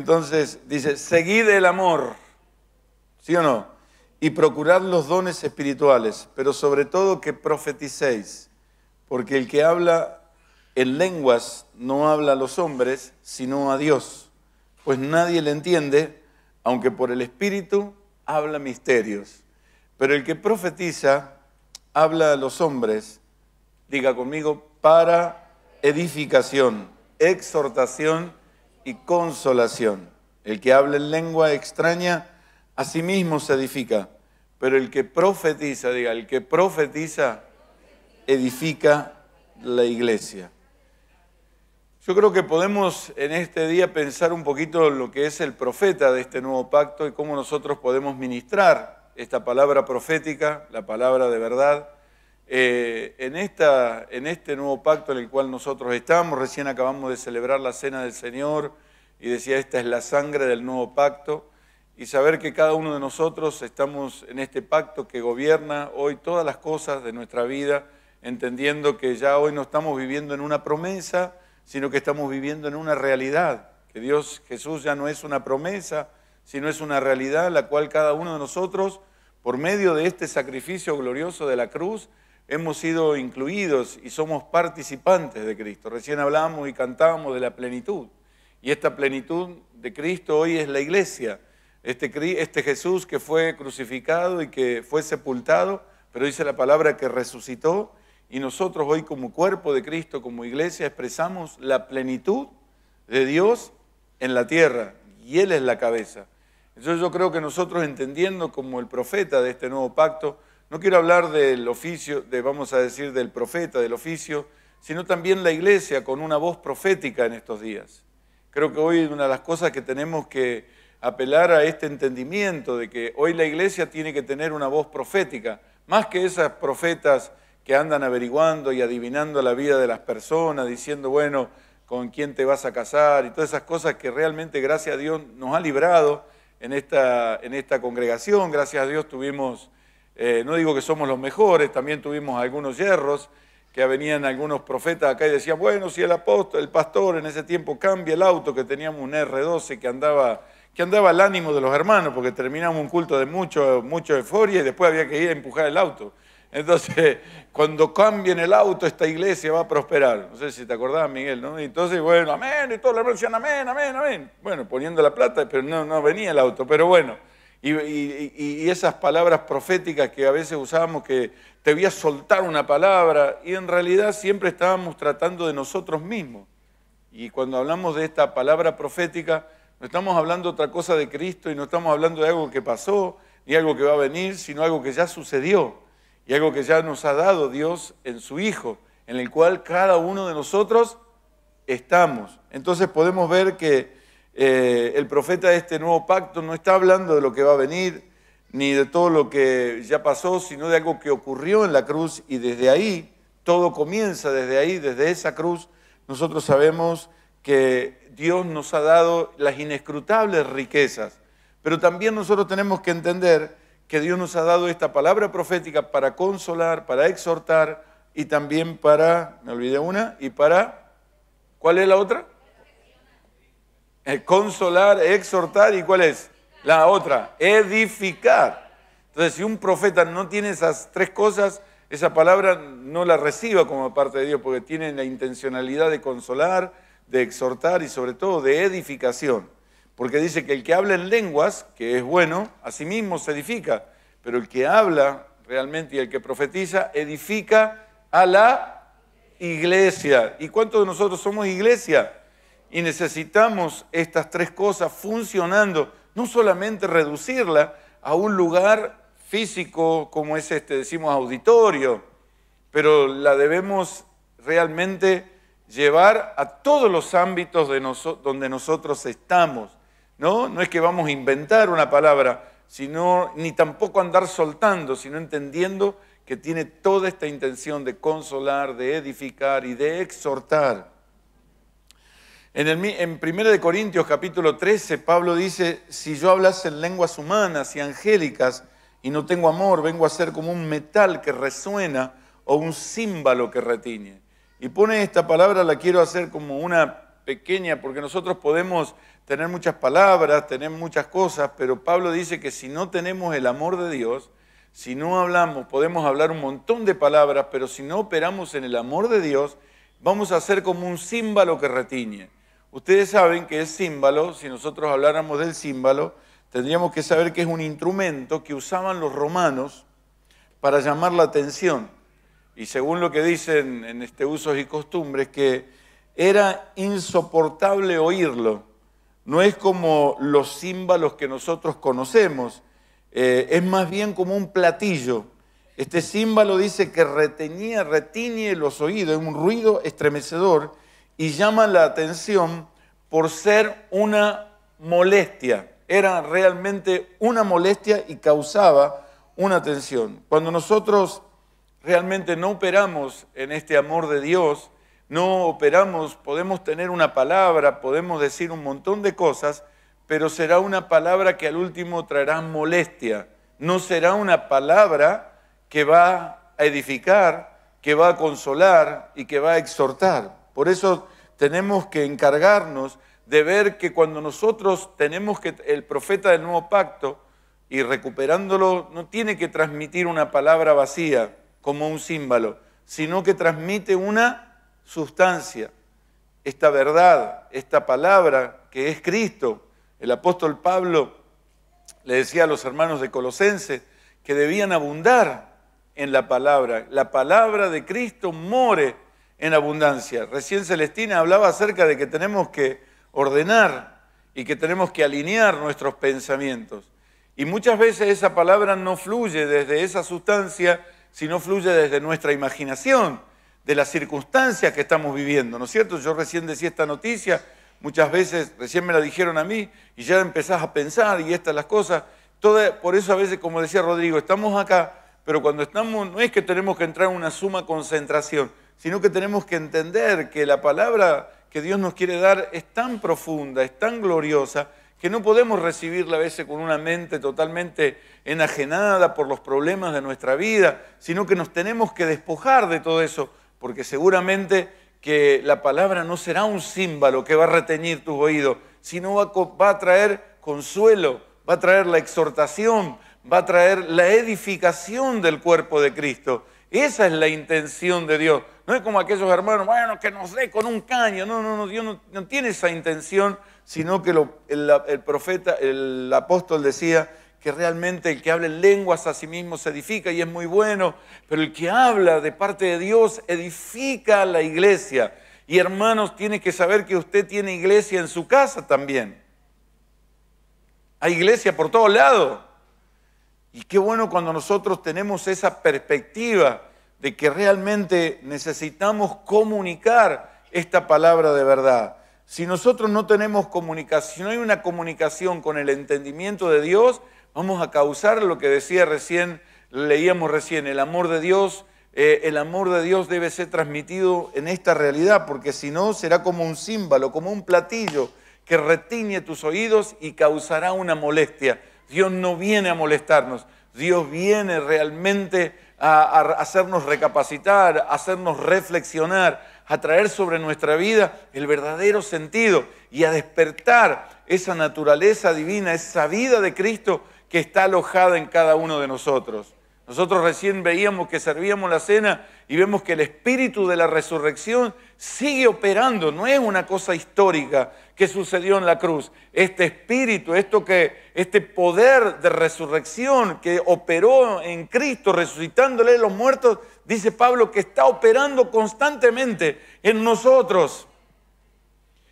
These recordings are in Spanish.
Entonces dice, seguid el amor, ¿sí o no? Y procurad los dones espirituales, pero sobre todo que profeticéis, porque el que habla en lenguas no habla a los hombres, sino a Dios, pues nadie le entiende, aunque por el Espíritu habla misterios. Pero el que profetiza habla a los hombres, diga conmigo, para edificación, exhortación consolación. El que habla en lengua extraña, a sí mismo se edifica, pero el que profetiza, diga, el que profetiza, edifica la iglesia. Yo creo que podemos en este día pensar un poquito lo que es el profeta de este nuevo pacto y cómo nosotros podemos ministrar esta palabra profética, la palabra de verdad, eh, en, esta, en este nuevo pacto en el cual nosotros estamos. Recién acabamos de celebrar la Cena del Señor y decía, esta es la sangre del nuevo pacto, y saber que cada uno de nosotros estamos en este pacto que gobierna hoy todas las cosas de nuestra vida, entendiendo que ya hoy no estamos viviendo en una promesa, sino que estamos viviendo en una realidad, que Dios Jesús ya no es una promesa, sino es una realidad la cual cada uno de nosotros, por medio de este sacrificio glorioso de la cruz, hemos sido incluidos y somos participantes de Cristo. Recién hablábamos y cantábamos de la plenitud. Y esta plenitud de Cristo hoy es la iglesia. Este, este, Jesús que fue crucificado y que fue sepultado, pero dice la palabra que resucitó. Y nosotros hoy como cuerpo de Cristo, como iglesia, expresamos la plenitud de Dios en la tierra. Y Él es la cabeza. Entonces yo creo que nosotros entendiendo como el profeta de este nuevo pacto, no quiero hablar del oficio, de, vamos a decir, del profeta, del oficio, sino también la iglesia con una voz profética en estos días. Creo que hoy una de las cosas que tenemos que apelar a este entendimiento de que hoy la iglesia tiene que tener una voz profética, más que esas profetas que andan averiguando y adivinando la vida de las personas, diciendo, bueno, con quién te vas a casar y todas esas cosas que realmente, gracias a Dios, nos ha librado en esta, en esta congregación. Gracias a Dios tuvimos, eh, no digo que somos los mejores, también tuvimos algunos hierros, que venían algunos profetas acá y decían, bueno, si el apóstol, el pastor en ese tiempo cambia el auto, que teníamos un R12 que andaba, que andaba al ánimo de los hermanos, porque terminamos un culto de mucho, mucho euforia y después había que ir a empujar el auto. Entonces, cuando cambien el auto, esta iglesia va a prosperar. No sé si te acordás, Miguel, ¿no? Y entonces, bueno, amén, y todos los hermanos decían amén, amén, amén. Bueno, poniendo la plata, pero no, no venía el auto, pero bueno. Y, esas palabras proféticas que a veces usábamos, que te voy a soltar una palabra, y en realidad siempre estábamos tratando de nosotros mismos. Y cuando hablamos de esta palabra profética, no estamos hablando otra cosa de Cristo y no estamos hablando de algo que pasó, ni algo que va a venir, sino algo que ya sucedió y algo que ya nos ha dado Dios en su Hijo, en el cual cada uno de nosotros estamos. Entonces podemos ver que eh, el profeta de este nuevo pacto no está hablando de lo que va a venir, ni de todo lo que ya pasó, sino de algo que ocurrió en la cruz y desde ahí, todo comienza desde ahí, desde esa cruz, nosotros sabemos que Dios nos ha dado las inescrutables riquezas, pero también nosotros tenemos que entender que Dios nos ha dado esta palabra profética para consolar, para exhortar y también para, me olvidé una, y para, ¿cuál es la otra? Eh, consolar, exhortar y cuál es la otra, edificar. Entonces, si un profeta no tiene esas tres cosas, esa palabra no la reciba como parte de Dios, porque tiene la intencionalidad de consolar, de exhortar y sobre todo de edificación. Porque dice que el que habla en lenguas, que es bueno, a sí mismo se edifica, pero el que habla realmente y el que profetiza edifica a la iglesia. ¿Y cuántos de nosotros somos iglesia? Y necesitamos estas tres cosas funcionando, no solamente reducirla a un lugar físico como es este, decimos auditorio, pero la debemos realmente llevar a todos los ámbitos de donde nosotros estamos. ¿no? no es que vamos a inventar una palabra, sino ni tampoco andar soltando, sino entendiendo que tiene toda esta intención de consolar, de edificar y de exhortar. En, en 1 Corintios capítulo 13, Pablo dice, si yo hablas en lenguas humanas y angélicas y no tengo amor, vengo a ser como un metal que resuena o un símbolo que retiñe. Y pone esta palabra, la quiero hacer como una pequeña, porque nosotros podemos tener muchas palabras, tener muchas cosas, pero Pablo dice que si no tenemos el amor de Dios, si no hablamos, podemos hablar un montón de palabras, pero si no operamos en el amor de Dios, vamos a ser como un címbalo que retiñe. Ustedes saben que el símbolo, si nosotros habláramos del símbolo, tendríamos que saber que es un instrumento que usaban los romanos para llamar la atención. Y según lo que dicen en este usos y costumbres, que era insoportable oírlo. No es como los címbalos que nosotros conocemos, eh, es más bien como un platillo. Este símbolo dice que retenía, retiñe los oídos, es un ruido estremecedor y llama la atención por ser una molestia. Era realmente una molestia y causaba una tensión. Cuando nosotros realmente no operamos en este amor de Dios, no operamos, podemos tener una palabra, podemos decir un montón de cosas, pero será una palabra que al último traerá molestia. No será una palabra que va a edificar, que va a consolar y que va a exhortar. Por eso tenemos que encargarnos de ver que cuando nosotros tenemos que, el profeta del nuevo pacto, y recuperándolo, no tiene que transmitir una palabra vacía como un símbolo, sino que transmite una sustancia, esta verdad, esta palabra que es Cristo. El apóstol Pablo le decía a los hermanos de Colosenses que debían abundar en la palabra. La palabra de Cristo more en abundancia. Recién Celestina hablaba acerca de que tenemos que ordenar y que tenemos que alinear nuestros pensamientos. Y muchas veces esa palabra no fluye desde esa sustancia, sino fluye desde nuestra imaginación, de las circunstancias que estamos viviendo, ¿no es cierto? Yo recién decía esta noticia, muchas veces recién me la dijeron a mí y ya empezás a pensar y estas las cosas. Todo por eso a veces, como decía Rodrigo, estamos acá, pero cuando estamos no es que tenemos que entrar en una suma concentración, sino que tenemos que entender que la palabra que Dios nos quiere dar es tan profunda, es tan gloriosa, que no podemos recibirla a veces con una mente totalmente enajenada por los problemas de nuestra vida, sino que nos tenemos que despojar de todo eso, porque seguramente que la palabra no será un símbolo que va a reteñir tus oídos, sino va a traer consuelo, va a traer la exhortación, va a traer la edificación del cuerpo de Cristo. Esa es la intención de Dios. No es como aquellos hermanos, bueno, que nos sé, con un caño. No, no, no, Dios no, tiene esa intención, sino que el, profeta, el apóstol decía que realmente el que habla en lenguas a sí mismo se edifica y es muy bueno, pero el que habla de parte de Dios edifica a la iglesia. Y hermanos, tiene que saber que usted tiene iglesia en su casa también. Hay iglesia por todos lados. Y qué bueno cuando nosotros tenemos esa perspectiva de que realmente necesitamos comunicar esta palabra de verdad. Si nosotros no tenemos comunicación, si no hay una comunicación con el entendimiento de Dios, vamos a causar lo que decía recién, leíamos recién, el amor de Dios, eh, el amor de Dios debe ser transmitido en esta realidad, porque si no será como un símbolo, como un platillo que retiñe tus oídos y causará una molestia. Dios no viene a molestarnos, Dios viene realmente a, hacernos recapacitar, a hacernos reflexionar, a traer sobre nuestra vida el verdadero sentido y a despertar esa naturaleza divina, esa vida de Cristo que está alojada en cada uno de nosotros. Nosotros recién veíamos que servíamos la cena y vemos que el espíritu de la resurrección sigue operando, no es una cosa histórica, que sucedió en la cruz, este espíritu, esto que, este poder de resurrección que operó en Cristo, resucitándole los muertos, dice Pablo, que está operando constantemente en nosotros.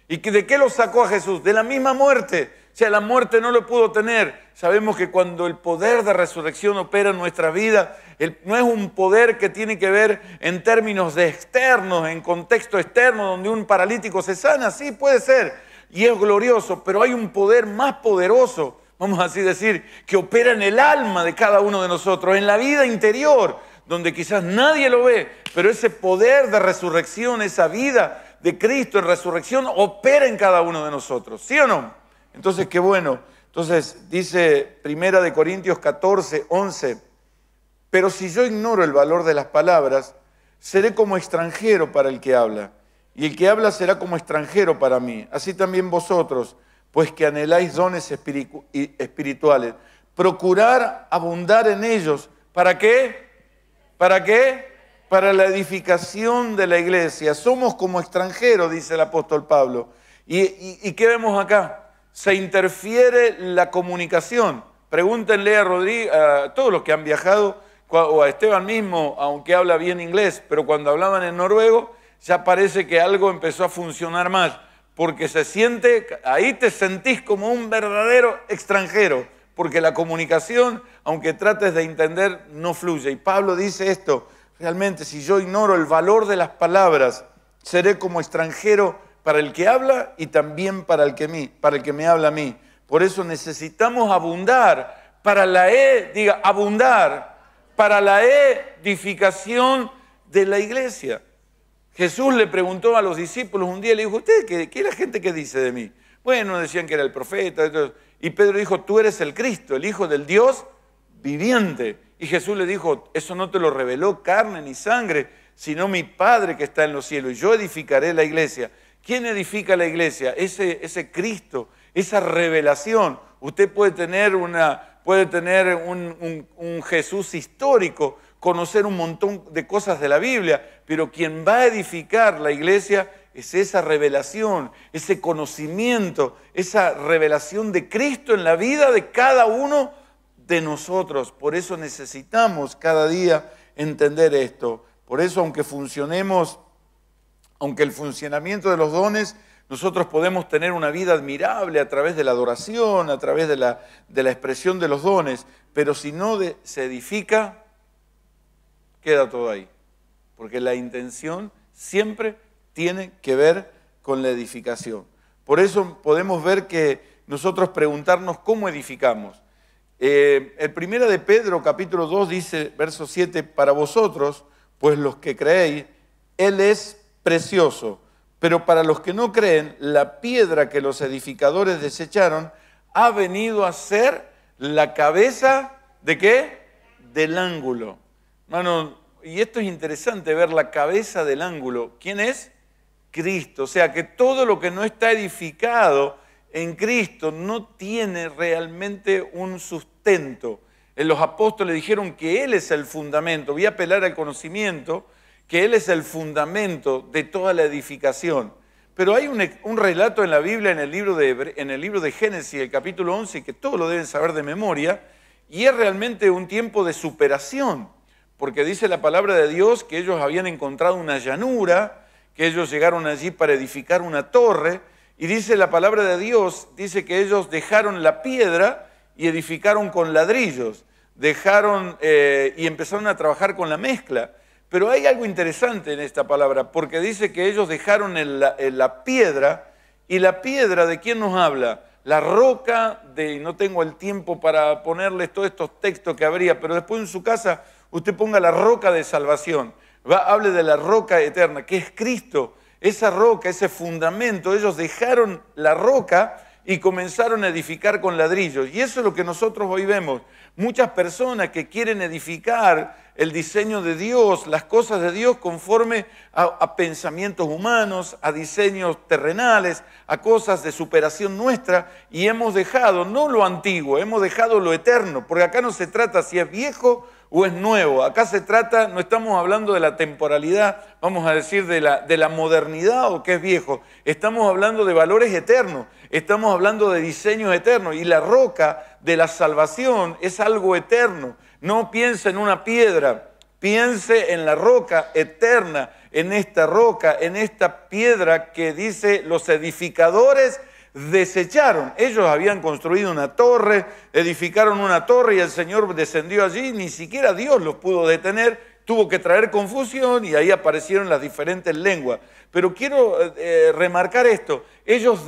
¿Y que, de qué lo sacó a Jesús? De la misma muerte. O sea, la muerte no lo pudo tener. Sabemos que cuando el poder de resurrección opera en nuestra vida, no es un poder que tiene que ver en términos de externos, en contexto externo, donde un paralítico se sana, sí puede ser, y es glorioso, pero hay un poder más poderoso, vamos a así decir, que opera en el alma de cada uno de nosotros, en la vida interior, donde quizás nadie lo ve, pero ese poder de resurrección, esa vida de Cristo en resurrección, opera en cada uno de nosotros, ¿sí o no? Entonces, qué bueno. Entonces, dice Primera de Corintios 14, 11, pero si yo ignoro el valor de las palabras, seré como extranjero para el que habla y el que habla será como extranjero para mí. Así también vosotros, pues que anheláis dones espirituales, procurar abundar en ellos. ¿Para qué? ¿Para qué? Para la edificación de la iglesia. Somos como extranjeros, dice el apóstol Pablo. ¿Y, qué vemos acá? Se interfiere la comunicación. Pregúntenle a Rodríguez, a todos los que han viajado, o a Esteban mismo, aunque habla bien inglés, pero cuando hablaban en noruego, ya parece que algo empezó a funcionar más, porque se siente, ahí te sentís como un verdadero extranjero, porque la comunicación, aunque trates de entender, no fluye. Y Pablo dice esto, realmente si yo ignoro el valor de las palabras, seré como extranjero para el que habla y también para el que, mí, para el que me habla a mí. Por eso necesitamos abundar para la e, diga, abundar para la edificación de la iglesia. Jesús le preguntó a los discípulos un día, le dijo, ¿usted qué, es la gente que dice de mí? Bueno, decían que era el profeta. Y Pedro dijo, tú eres el Cristo, el Hijo del Dios viviente. Y Jesús le dijo, eso no te lo reveló carne ni sangre, sino mi Padre que está en los cielos. Y yo edificaré la iglesia. ¿Quién edifica la iglesia? Ese, ese Cristo, esa revelación. Usted puede tener, una, puede tener un, un Jesús histórico, conocer un montón de cosas de la Biblia, pero quien va a edificar la iglesia es esa revelación, ese conocimiento, esa revelación de Cristo en la vida de cada uno de nosotros. Por eso necesitamos cada día entender esto. Por eso, aunque funcionemos, aunque el funcionamiento de los dones, nosotros podemos tener una vida admirable a través de la adoración, a través de la, de la expresión de los dones, pero si no se edifica, queda todo ahí. Porque la intención siempre tiene que ver con la edificación. Por eso podemos ver que nosotros preguntarnos cómo edificamos. Eh, el primero de Pedro, capítulo 2, dice, verso 7, para vosotros, pues los que creéis, Él es precioso, pero para los que no creen, la piedra que los edificadores desecharon ha venido a ser la cabeza de qué? Del ángulo. Hermano, y esto es interesante ver la cabeza del ángulo. ¿Quién es? Cristo. O sea que todo lo que no está edificado en Cristo no tiene realmente un sustento. Eh, los apóstoles dijeron que Él es el fundamento. Voy a apelar al conocimiento, que Él es el fundamento de toda la edificación. Pero hay un, relato en la Biblia, en el, libro de, en el libro de Génesis, el capítulo 11, que todos lo deben saber de memoria, y es realmente un tiempo de superación porque dice la palabra de Dios que ellos habían encontrado una llanura, que ellos llegaron allí para edificar una torre, y dice la palabra de Dios, dice que ellos dejaron la piedra y edificaron con ladrillos, dejaron eh, y empezaron a trabajar con la mezcla. Pero hay algo interesante en esta palabra, porque dice que ellos dejaron la, la piedra, y la piedra de quién nos habla? La roca de, no tengo el tiempo para ponerles todos estos textos que habría, pero después en su casa usted ponga la roca de salvación, va, hable de la roca eterna, que es Cristo, esa roca, ese fundamento, ellos dejaron la roca y comenzaron a edificar con ladrillos. Y eso es lo que nosotros hoy vemos. Muchas personas que quieren edificar el diseño de Dios, las cosas de Dios conforme a, a pensamientos humanos, a diseños terrenales, a cosas de superación nuestra, y hemos dejado no lo antiguo, hemos dejado lo eterno, porque acá no se trata si es viejo o es nuevo. Acá se trata, no estamos hablando de la temporalidad, vamos a decir de la, de la modernidad o que es viejo. Estamos hablando de valores eternos, estamos hablando de diseños eternos. Y la roca de la salvación es algo eterno. No piense en una piedra, piense en la roca eterna, en esta roca, en esta piedra que dice los edificadores desecharon. Ellos habían construido una torre, edificaron una torre y el Señor descendió allí, ni siquiera Dios los pudo detener, tuvo que traer confusión y ahí aparecieron las diferentes lenguas. Pero quiero eh, eh, remarcar esto, ellos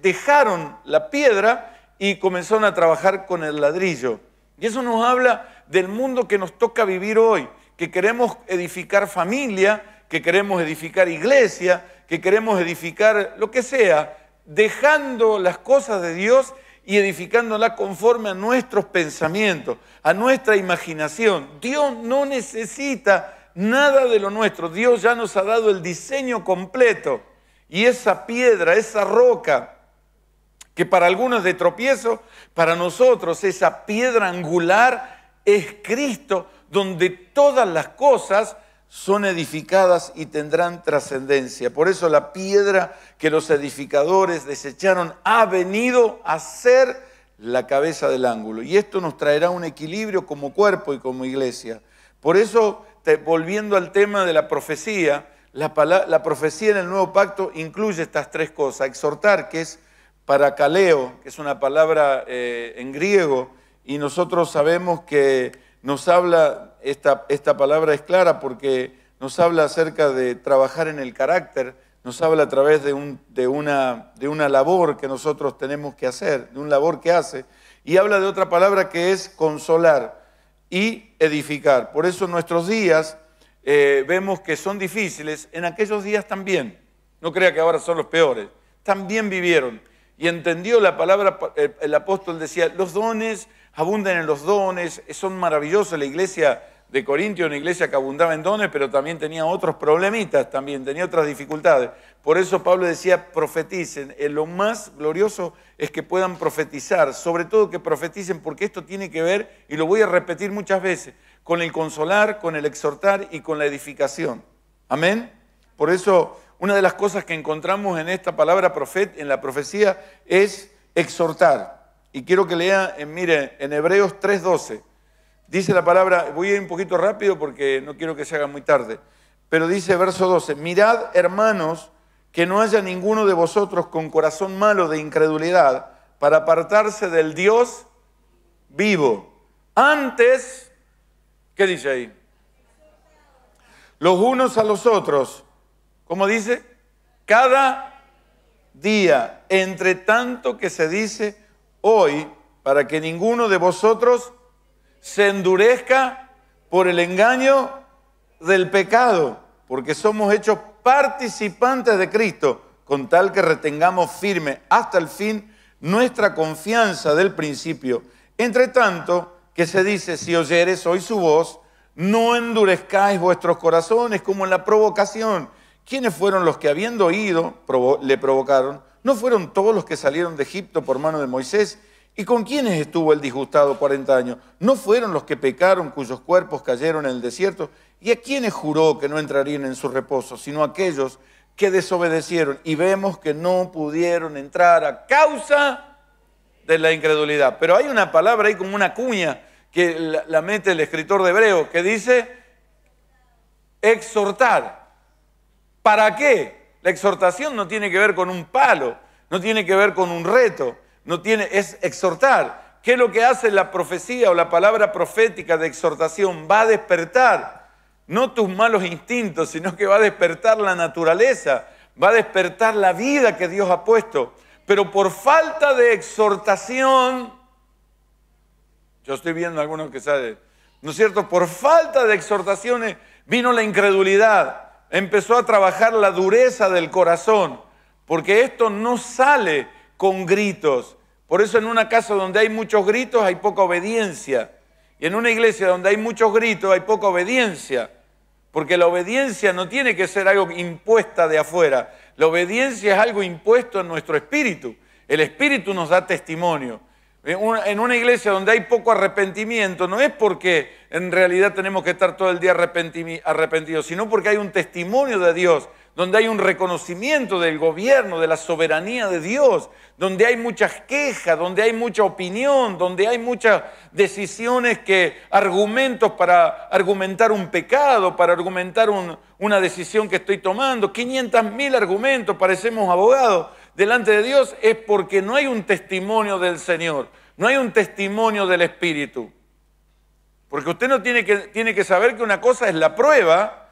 dejaron la piedra y comenzaron a trabajar con el ladrillo. Y eso nos habla del mundo que nos toca vivir hoy, que queremos edificar familia, que queremos edificar iglesia, que queremos edificar lo que sea, dejando las cosas de Dios y edificándolas conforme a nuestros pensamientos, a nuestra imaginación. Dios no necesita nada de lo nuestro. Dios ya nos ha dado el diseño completo. Y esa piedra, esa roca, que para algunos de tropiezo, para nosotros esa piedra angular es Cristo, donde todas las cosas son edificadas y tendrán trascendencia. Por eso la piedra que los edificadores desecharon ha venido a ser la cabeza del ángulo. Y esto nos traerá un equilibrio como cuerpo y como iglesia. Por eso, volviendo al tema de la profecía, la, profecía en el nuevo pacto incluye estas tres cosas. Exhortar, que es paracaleo, que es una palabra eh, en griego, y nosotros sabemos que nos habla esta, palabra es clara porque nos habla acerca de trabajar en el carácter, nos habla a través de, una, de una labor que nosotros tenemos que hacer, de una labor que hace, y habla de otra palabra que es consolar y edificar. Por eso nuestros días eh, vemos que son difíciles, en aquellos días también, no crea que ahora son los peores, también vivieron. Y entendió la palabra, eh, el apóstol decía, los dones abunden en los dones, son maravillosos. La iglesia de Corintio, una iglesia que abundaba en dones, pero también tenía otros problemitas, también tenía otras dificultades. Por eso Pablo decía, profeticen. Eh, lo más glorioso es que puedan profetizar, sobre todo que profeticen, porque esto tiene que ver, y lo voy a repetir muchas veces, con el consolar, con el exhortar y con la edificación. Amén. Por eso, una de las cosas que encontramos en esta palabra profet, en la profecía, es exhortar. Y quiero que lea, eh, mire, en Hebreos 3.12, dice la palabra, voy a ir un poquito rápido porque no quiero que se haga muy tarde, pero dice verso 12, mirad hermanos que no haya ninguno de vosotros con corazón malo de incredulidad para apartarse del Dios vivo. Antes, ¿qué dice ahí? Los unos a los otros, ¿cómo dice? Cada día, entre tanto que se dice hoy para que ninguno de vosotros se endurezca por el engaño del pecado, porque somos hechos participantes de Cristo, con tal que retengamos firme hasta el fin nuestra confianza del principio. Entre tanto, que se dice, si oyeres hoy su voz, no endurezcáis vuestros corazones como en la provocación. ¿Quiénes fueron los que habiendo oído le provocaron? ¿No fueron todos los que salieron de Egipto por mano de Moisés? ¿Y con quienes estuvo el disgustado 40 años? ¿No fueron los que pecaron cuyos cuerpos cayeron en el desierto? ¿Y a quienes juró que no entrarían en su reposo, sino aquellos que desobedecieron? Y vemos que no pudieron entrar a causa de la incredulidad. Pero hay una palabra ahí como una cuña que la, mete el escritor de Hebreo, que dice exhortar. ¿Para qué? La exhortación no tiene que ver con un palo, no tiene que ver con un reto, no tiene, es exhortar. ¿Qué es lo que hace la profecía o la palabra profética de exhortación? Va a despertar no tus malos instintos, sino que va a despertar la naturaleza, va a despertar la vida que Dios ha puesto. Pero por falta de exhortación, yo estoy viendo algunos que saben, ¿no es cierto? Por falta de exhortaciones vino la incredulidad, empezó a trabajar la dureza del corazón, porque esto no sale con gritos. Por eso en una casa donde hay muchos gritos hay poca obediencia. Y en una iglesia donde hay muchos gritos hay poca obediencia. Porque la obediencia no tiene que ser algo impuesta de afuera. La obediencia es algo impuesto en nuestro espíritu. El espíritu nos da testimonio. En una iglesia donde hay poco arrepentimiento, no es porque en realidad tenemos que estar todo el día arrepentidos, sino porque hay un testimonio de Dios, donde hay un reconocimiento del gobierno, de la soberanía de Dios, donde hay muchas quejas, donde hay mucha opinión, donde hay muchas decisiones que, argumentos para argumentar un pecado, para argumentar una decisión que estoy tomando, 500 mil argumentos, parecemos abogados delante de Dios es porque no hay un testimonio del Señor, no hay un testimonio del Espíritu. Porque usted no tiene que, tiene que saber que una cosa es la prueba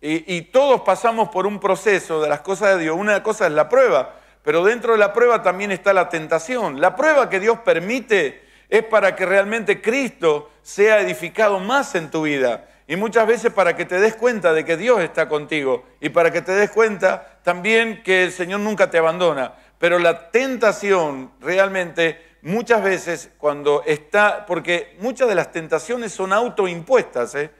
y, y todos pasamos por un proceso de las cosas de Dios. Una cosa es la prueba, pero dentro de la prueba también está la tentación. La prueba que Dios permite es para que realmente Cristo sea edificado más en tu vida y muchas veces para que te des cuenta de que Dios está contigo y para que te des cuenta también que el Señor nunca te abandona. Pero la tentación realmente muchas veces cuando está, porque muchas de las tentaciones son autoimpuestas. ¿eh?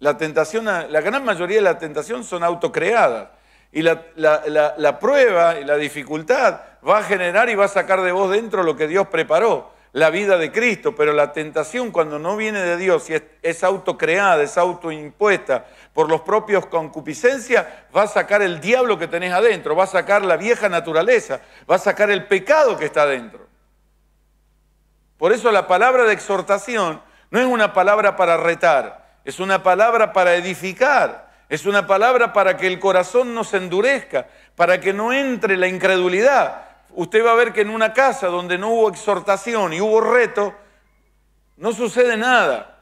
La, tentación, la gran mayoría de la tentación son autocreadas. Y la, la prueba y la dificultad va a generar y va a sacar de vos dentro lo que Dios preparó la vida de Cristo, pero la tentación cuando no viene de Dios y es, autocreada, es autoimpuesta por los propios concupiscencias, va a sacar el diablo que tenés adentro, va a sacar la vieja naturaleza, va a sacar el pecado que está adentro. Por eso la palabra de exhortación no es una palabra para retar, es una palabra para edificar, es una palabra para que el corazón no se endurezca, para que no entre la incredulidad, usted va a ver que en una casa donde no hubo exhortación y hubo reto, no sucede nada.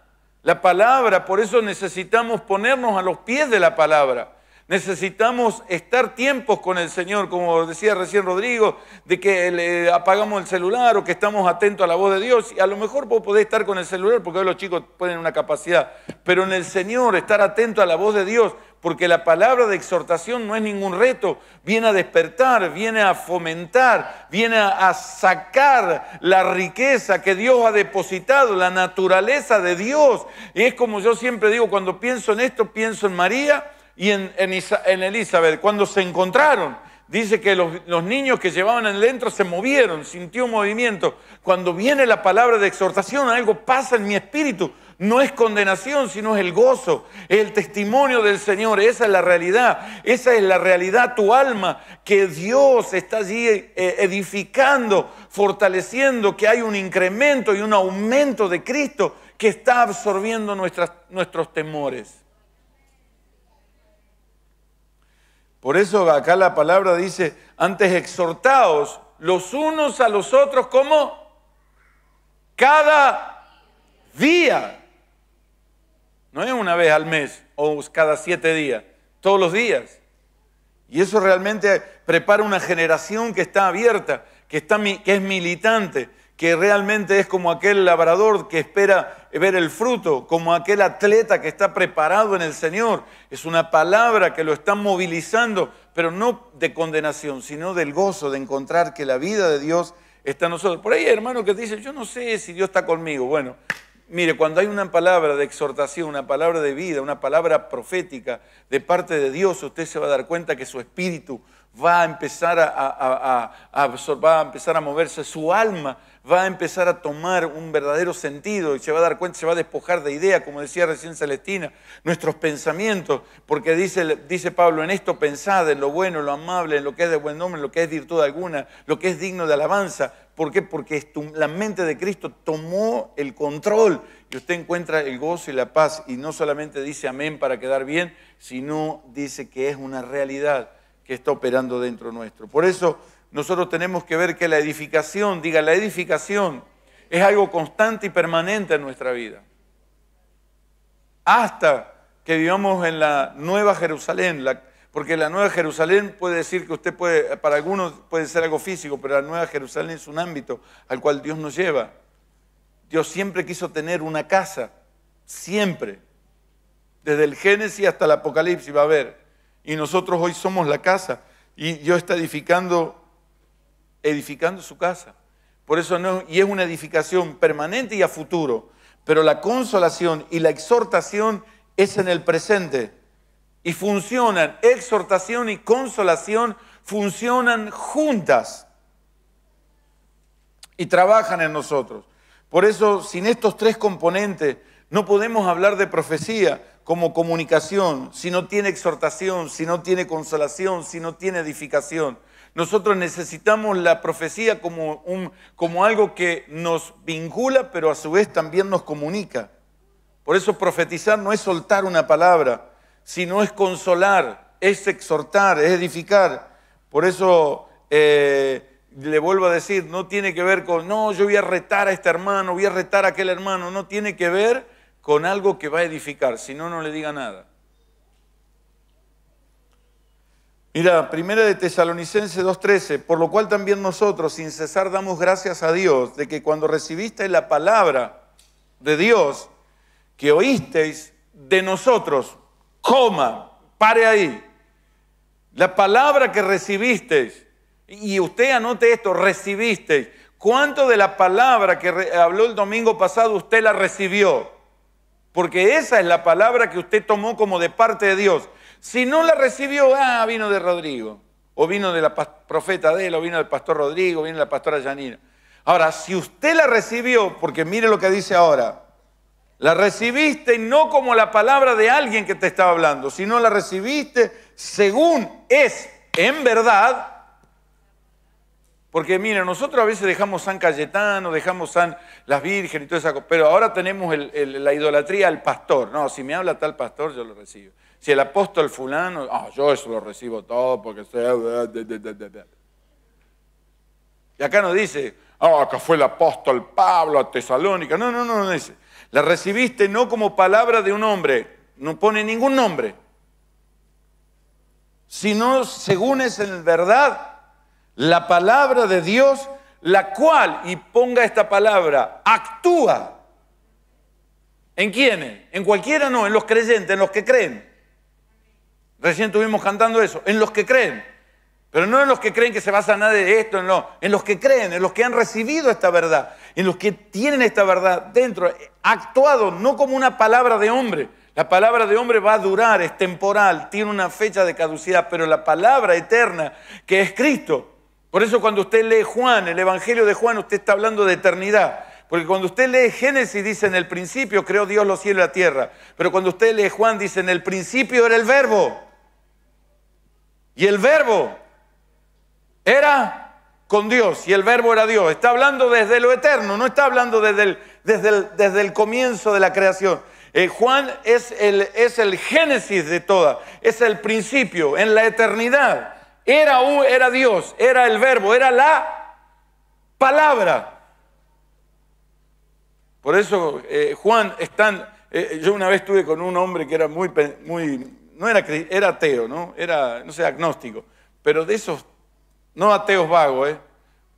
La palabra, por eso necesitamos ponernos a los pies de la palabra. Necesitamos estar tiempos con el Señor, como decía recién Rodrigo, de que le apagamos el celular o que estamos atentos a la voz de Dios. Y a lo mejor vos podés estar con el celular porque hoy los chicos pueden una capacidad, pero en el Señor estar atento a la voz de Dios porque la palabra de exhortación no es ningún reto, viene a despertar, viene a fomentar, viene a, sacar la riqueza que Dios ha depositado, la naturaleza de Dios. Y es como yo siempre digo, cuando pienso en esto, pienso en María y en, en, en Elizabeth, cuando se encontraron. Dice que los, niños que llevaban en se movieron, sintió movimiento. Cuando viene la palabra de exhortación, algo pasa en mi espíritu no es condenación, sino es el gozo, el testimonio del Señor. Esa es la realidad, esa es la realidad, tu alma, que Dios está allí eh, edificando, fortaleciendo, que hay un incremento y un aumento de Cristo que está absorbiendo nuestros temores. Por eso acá la palabra dice, antes exhortaos los unos a los otros como cada día. No es una vez al mes o cada siete días, todos los días. Y eso realmente prepara una generación que está abierta, que, está, que es militante, que realmente es como aquel labrador que espera ver el fruto, como aquel atleta que está preparado en el Señor. Es una palabra que lo está movilizando, pero no de condenación, sino del gozo de encontrar que la vida de Dios está en nosotros. Por ahí hay hermanos que dicen, yo no sé si Dios está conmigo. Bueno, Mire, cuando hay una palabra de exhortación, una palabra de vida, una palabra profética de parte de Dios, usted se va a dar cuenta que su espíritu va a empezar a, absorber, a, empezar a moverse, su alma va a empezar a tomar un verdadero sentido y se va a dar cuenta, se va a despojar de ideas, como decía recién Celestina, nuestros pensamientos, porque dice, dice Pablo, en esto pensad, en lo bueno, en lo amable, en lo que es de buen nombre, en lo que es virtud alguna, lo que es digno de alabanza, ¿Por qué? Porque la mente de Cristo tomó el control y usted encuentra el gozo y la paz y no solamente dice amén para quedar bien, sino dice que es una realidad que está operando dentro nuestro. Por eso nosotros tenemos que ver que la edificación, diga la edificación, es algo constante y permanente en nuestra vida. Hasta que vivamos en la nueva Jerusalén, la porque la Nueva Jerusalén puede decir que usted puede, para algunos puede ser algo físico, pero la Nueva Jerusalén es un ámbito al cual Dios nos lleva. Dios siempre quiso tener una casa, siempre. Desde el Génesis hasta el Apocalipsis va a haber. Y nosotros hoy somos la casa. Y Dios está edificando, edificando su casa. Por eso y es una edificación permanente y a futuro. Pero la consolación y la exhortación es en el presente y funcionan, exhortación y consolación funcionan juntas y trabajan en nosotros. Por eso, sin estos tres componentes, no podemos hablar de profecía como comunicación si no tiene exhortación, si no tiene consolación, si no tiene edificación. Nosotros necesitamos la profecía como, un, como algo que nos vincula, pero a su vez también nos comunica. Por eso profetizar no es soltar una palabra, si no es consolar, es exhortar, es edificar. Por eso eh, le vuelvo a decir, no tiene que ver con, no, yo voy a retar a este hermano, voy a retar a aquel hermano, no tiene que ver con algo que va a edificar, si no, no le diga nada. Mira, primera de Tesalonicenses 2.13, por lo cual también nosotros sin cesar damos gracias a Dios de que cuando recibisteis la palabra de Dios que oísteis de nosotros, coma, pare ahí. La palabra que recibisteis, y usted anote esto, recibisteis. ¿Cuánto de la palabra que habló el domingo pasado usted la recibió? Porque esa es la palabra que usted tomó como de parte de Dios. Si no la recibió, ah, vino de Rodrigo, o vino de la profeta de o vino del pastor Rodrigo, o vino de la pastora Janina. Ahora, si usted la recibió, porque mire lo que dice ahora, la recibiste no como la palabra de alguien que te estaba hablando, sino la recibiste según es en verdad. Porque mira, nosotros a veces dejamos San Cayetano, dejamos San las Virgen y todo eso, pero ahora tenemos la idolatría al pastor. No, si me habla tal pastor, yo lo recibo. Si el apóstol fulano, ah, yo eso lo recibo todo porque sea. Y acá nos dice, Ah, acá fue el apóstol Pablo a Tesalónica. No, no, no, no dice. La recibiste no como palabra de un hombre, no pone ningún nombre, sino según es en verdad la palabra de Dios, la cual, y ponga esta palabra, actúa. ¿En quiénes? En cualquiera no, en los creyentes, en los que creen. Recién estuvimos cantando eso, en los que creen. Pero no en los que creen que se basa nada de esto, no. en los que creen, en los que han recibido esta verdad, en los que tienen esta verdad dentro, actuado no como una palabra de hombre. La palabra de hombre va a durar, es temporal, tiene una fecha de caducidad, pero la palabra eterna, que es Cristo. Por eso cuando usted lee Juan, el Evangelio de Juan, usted está hablando de eternidad. Porque cuando usted lee Génesis dice en el principio creó Dios los cielos y la tierra. Pero cuando usted lee Juan dice en el principio era el verbo. Y el verbo era con Dios y el verbo era Dios. Está hablando desde lo eterno, no está hablando desde el, desde desde el comienzo de la creación. Eh, Juan es el, es el génesis de toda, es el principio, en la eternidad. Era, era Dios, era el verbo, era la palabra. Por eso eh, Juan están. Eh, yo una vez estuve con un hombre que era muy... muy no era, era ateo, ¿no? Era, no sé, agnóstico. Pero de esos no ateos vagos, ¿eh?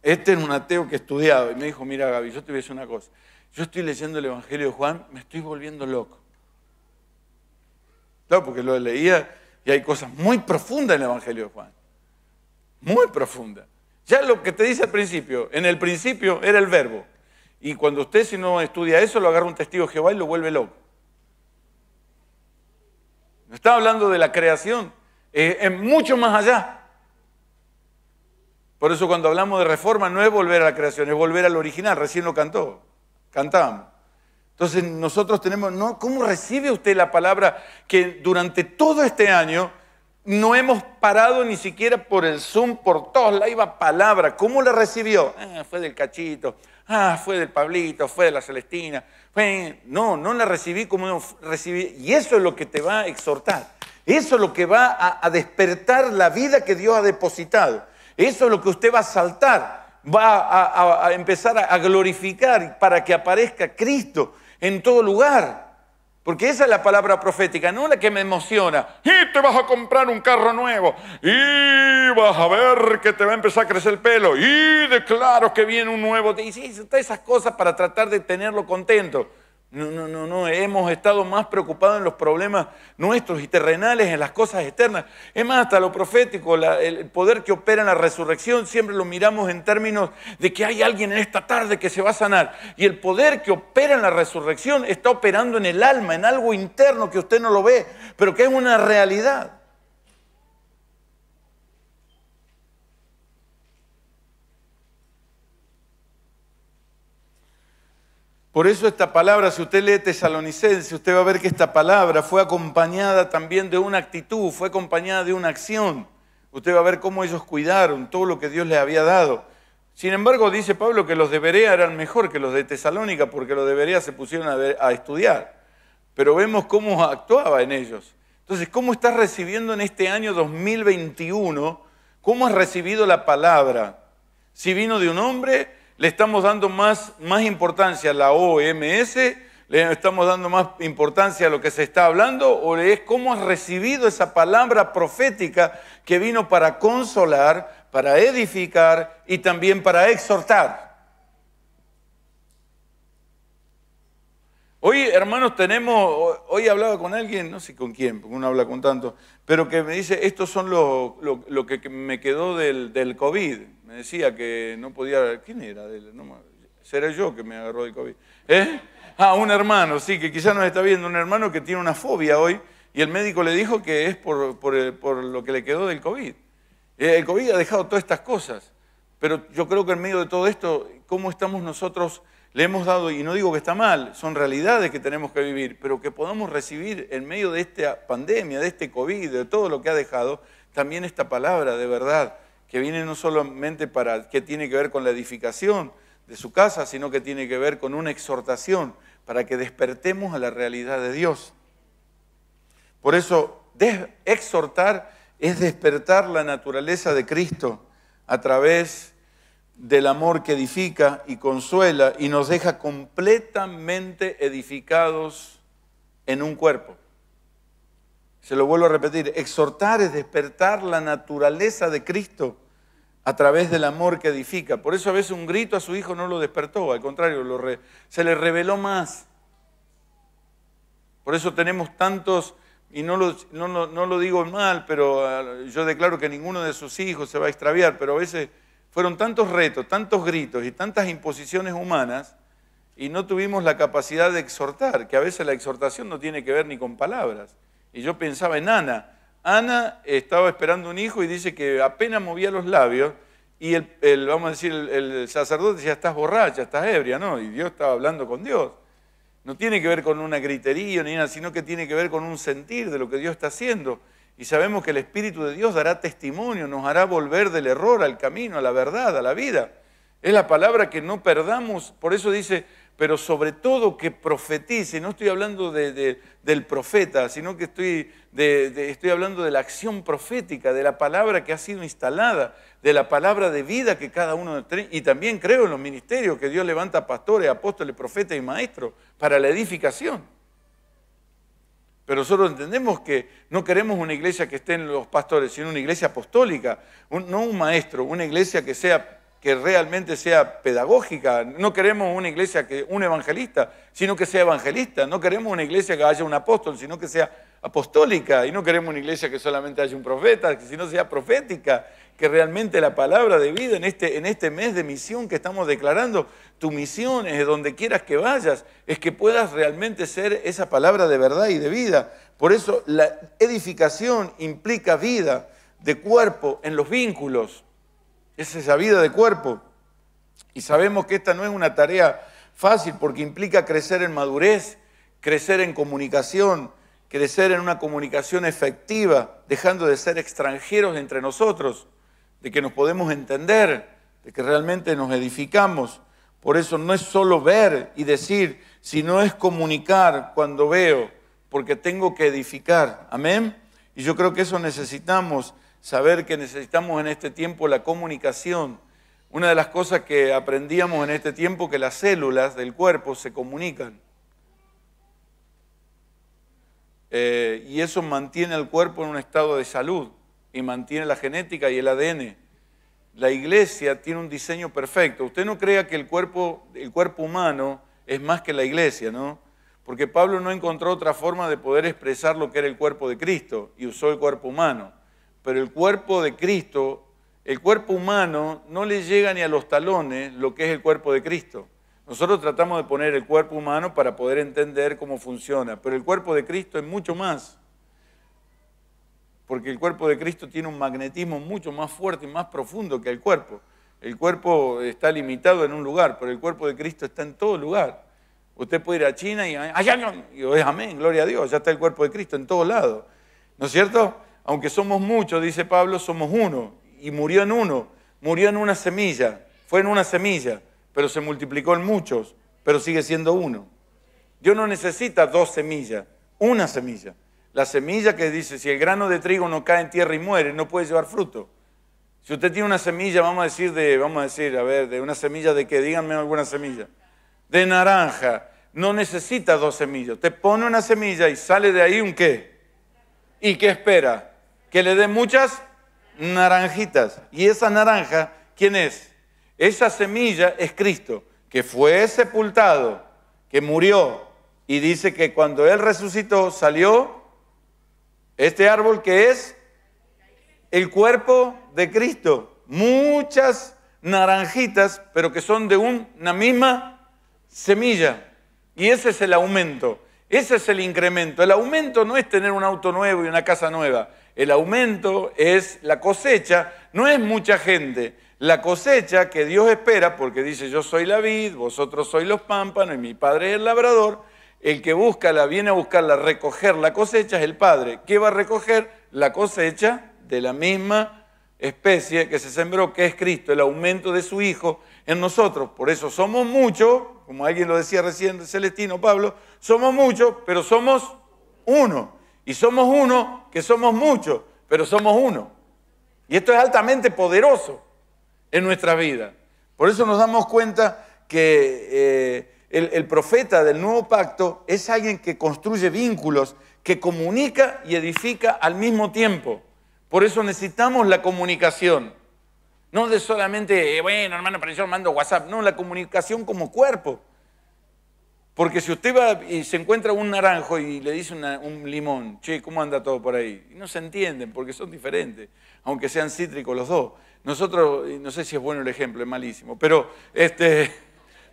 Este es un ateo que estudiaba y me dijo, mira Gaby, yo te voy a decir una cosa. Yo estoy leyendo el Evangelio de Juan, me estoy volviendo loco. Claro, porque lo leía y hay cosas muy profundas en el Evangelio de Juan. Muy profundas. Ya lo que te dice al principio, en el principio era el verbo. Y cuando usted si no estudia eso, lo agarra un testigo de Jehová y lo vuelve loco. No está hablando de la creación, eh, es mucho más allá. Por eso cuando hablamos de reforma no es volver a la creación, es volver al original. Recién lo cantó, cantamos. Entonces nosotros tenemos, no, ¿cómo recibe usted la palabra que durante todo este año no hemos parado ni siquiera por el Zoom, por todos la iba palabra? ¿Cómo la recibió? Ah, fue del cachito, ah, fue del Pablito, fue de la Celestina. Fue... No, no la recibí como no recibí. Y eso es lo que te va a exhortar. Eso es lo que va a, a despertar la vida que Dios ha depositado. Eso es lo que usted va a saltar, va a, empezar a glorificar para que aparezca Cristo en todo lugar. Porque esa es la palabra profética, no la que me emociona. Y te vas a comprar un carro nuevo. Y vas a ver que te va a empezar a crecer el pelo. Y declaro que viene un nuevo. Y sí, todas esas cosas para tratar de tenerlo contento. No, no, no, Hemos estado más preocupados en los problemas nuestros y terrenales, en las cosas externas. Es más, hasta lo profético, el poder que opera en la resurrección, siempre lo miramos en términos de que hay alguien en esta tarde que se va a sanar. Y el poder que opera en la resurrección está operando en el alma, en algo interno que usted no lo ve, pero que es una realidad. Por eso esta palabra, si usted lee tesalonicense, usted va a ver que esta palabra fue acompañada también de una actitud, fue acompañada de una acción. Usted va a ver cómo ellos cuidaron todo lo que Dios les había dado. Sin embargo, dice Pablo que los de Berea eran mejor que los de Tesalónica porque los de Berea se pusieron a, a estudiar. Pero vemos cómo actuaba en ellos. Entonces, ¿cómo estás recibiendo en este año 2021? ¿Cómo has recibido la palabra? Si vino de un hombre, le estamos dando más, importancia a la OMS, le estamos dando más importancia a lo que se está hablando, o es cómo has recibido esa palabra profética que vino para consolar, para edificar y también para exhortar. hermanos, tenemos, hoy hablaba con alguien, no sé con quién, porque uno habla con tanto, pero que me dice, estos son lo, lo, que me quedó del, del, COVID. Me decía que no podía, ¿quién era? No, será yo que me agarró del COVID. ¿Eh? Ah, un hermano, sí, que quizás nos está viendo, un hermano que tiene una fobia hoy y el médico le dijo que es por, por eh, lo que le quedó del COVID. Eh, el COVID ha dejado todas estas cosas, pero yo creo que en medio de todo esto, ¿cómo estamos nosotros? Le hemos dado, y no digo que está mal, son realidades que tenemos que vivir, pero que podamos recibir en medio de esta pandemia, de este COVID, de todo lo que ha dejado, también esta palabra de verdad, que viene no solamente para que tiene que ver con la edificación de su casa, sino que tiene que ver con una exhortación para que despertemos a la realidad de Dios. Por eso, exhortar es despertar la naturaleza de Cristo a través de, del amor que edifica y consuela y nos deja completamente edificados en un cuerpo. Se lo vuelvo a repetir, exhortar es despertar la naturaleza de Cristo a través del amor que edifica. Por eso a veces un grito a su hijo no lo despertó, al contrario, lo se le reveló más. Por eso tenemos tantos, y no no lo digo mal, pero ah, yo declaro que ninguno de sus hijos se va a extraviar, pero a veces fueron tantos retos, tantos gritos y tantas imposiciones humanas y no tuvimos la capacidad de exhortar, que a veces la exhortación no tiene que ver ni con palabras. Y yo pensaba en Ana. Ana estaba esperando un hijo y dice que apenas movía los labios y el, vamos a decir, el, el sacerdote decía, estás borracha, estás ebria, ¿no? Y Dios estaba hablando con Dios. No tiene que ver con una gritería ni nada, sino que tiene que ver con un sentir de lo que Dios está haciendo. Y sabemos que el Espíritu de Dios dará testimonio, nos hará volver del error al camino, a la verdad, a la vida. Es la palabra que no perdamos. Por eso dice, pero sobre todo que profetice. No estoy hablando del profeta, sino que estoy, estoy, hablando de la acción profética, de la palabra que ha sido instalada, de la palabra de vida que cada uno... Y también creo en los ministerios que Dios levanta pastores, apóstoles, profetas y maestros para la edificación. Pero nosotros entendemos que no queremos una iglesia que esté en los pastores, sino una iglesia apostólica, no un maestro, una iglesia que sea que realmente sea pedagógica. No queremos una iglesia que un evangelista, sino que sea evangelista. No queremos una iglesia que haya un apóstol, sino que sea apostólica. Y no queremos una iglesia que solamente haya un profeta, sino sea profética. Que realmente la palabra de vida en este, en este mes de misión que estamos declarando tu misión es donde quieras que vayas, es que puedas realmente ser esa palabra de verdad y de vida. Por eso la edificación implica vida de cuerpo en los vínculos. Es esa vida de cuerpo. Y sabemos que esta no es una tarea fácil porque implica crecer en madurez, crecer en comunicación, crecer en una comunicación efectiva, dejando de ser extranjeros entre nosotros, de que nos podemos entender, de que realmente nos edificamos. Por eso no es solo ver y decir, sino es comunicar cuando veo, porque tengo que edificar. Amén. Y yo creo que eso necesitamos, saber que necesitamos en este tiempo la comunicación. Una de las cosas que aprendíamos en este tiempo, que las células del cuerpo se comunican. Eh, y eso mantiene al cuerpo en un estado de salud y mantiene la genética y el ADN la iglesia tiene un diseño perfecto. Usted no crea que el cuerpo, el cuerpo humano es más que la iglesia, ¿no? Porque Pablo no encontró otra forma de poder expresar lo que era el cuerpo de Cristo y usó el cuerpo humano. Pero el cuerpo de Cristo, el cuerpo humano no le llega ni a los talones lo que es el cuerpo de Cristo. Nosotros tratamos de poner el cuerpo humano para poder entender cómo funciona, pero el cuerpo de Cristo es mucho más porque el cuerpo de Cristo tiene un magnetismo mucho más fuerte y más profundo que el cuerpo. El cuerpo está limitado en un lugar, pero el cuerpo de Cristo está en todo lugar. Usted puede ir a China y ay, y es amén, gloria a Dios, ya está el cuerpo de Cristo en todos lado ¿No es cierto? Aunque somos muchos, dice Pablo, somos uno y murió en uno, murió en una semilla, fue en una semilla, pero se multiplicó en muchos, pero sigue siendo uno. Dios no necesita dos semillas, una semilla. La semilla que dice, si el grano de trigo no cae en tierra y muere, no puede llevar fruto. Si usted tiene una semilla, vamos a decir de, vamos a decir, a ver, de una semilla de qué, díganme alguna semilla. De naranja, no necesita dos semillas. Te pone una semilla y sale de ahí un qué. ¿Y qué espera? Que le dé muchas naranjitas. Y esa naranja, ¿quién es? Esa semilla es Cristo, que fue sepultado, que murió, y dice que cuando Él resucitó salió este árbol que es el cuerpo de Cristo. Muchas naranjitas, pero que son de una misma semilla. Y ese es el aumento, ese es el incremento. El aumento no es tener un auto nuevo y una casa nueva. El aumento es la cosecha, no es mucha gente. La cosecha que Dios espera, porque dice yo soy la vid, vosotros sois los pámpanos y mi padre es el labrador, el que busca la viene a buscarla, recoger la cosecha es el Padre. ¿Qué va a recoger? La cosecha de la misma especie que se sembró, que es Cristo, el aumento de su Hijo en nosotros. Por eso somos muchos, como alguien lo decía recién Celestino Pablo, somos muchos, pero somos uno. Y somos uno que somos muchos, pero somos uno. Y esto es altamente poderoso en nuestra vida. Por eso nos damos cuenta que... Eh, el, profeta del nuevo pacto es alguien que construye vínculos, que comunica y edifica al mismo tiempo. Por eso necesitamos la comunicación. No de solamente, eh, bueno, hermano, pero yo mando WhatsApp. No, la comunicación como cuerpo. Porque si usted va y se encuentra un naranjo y le dice un limón, che, ¿cómo anda todo por ahí? Y no se entienden porque son diferentes, aunque sean cítricos los dos. Nosotros, no sé si es bueno el ejemplo, es malísimo, pero este.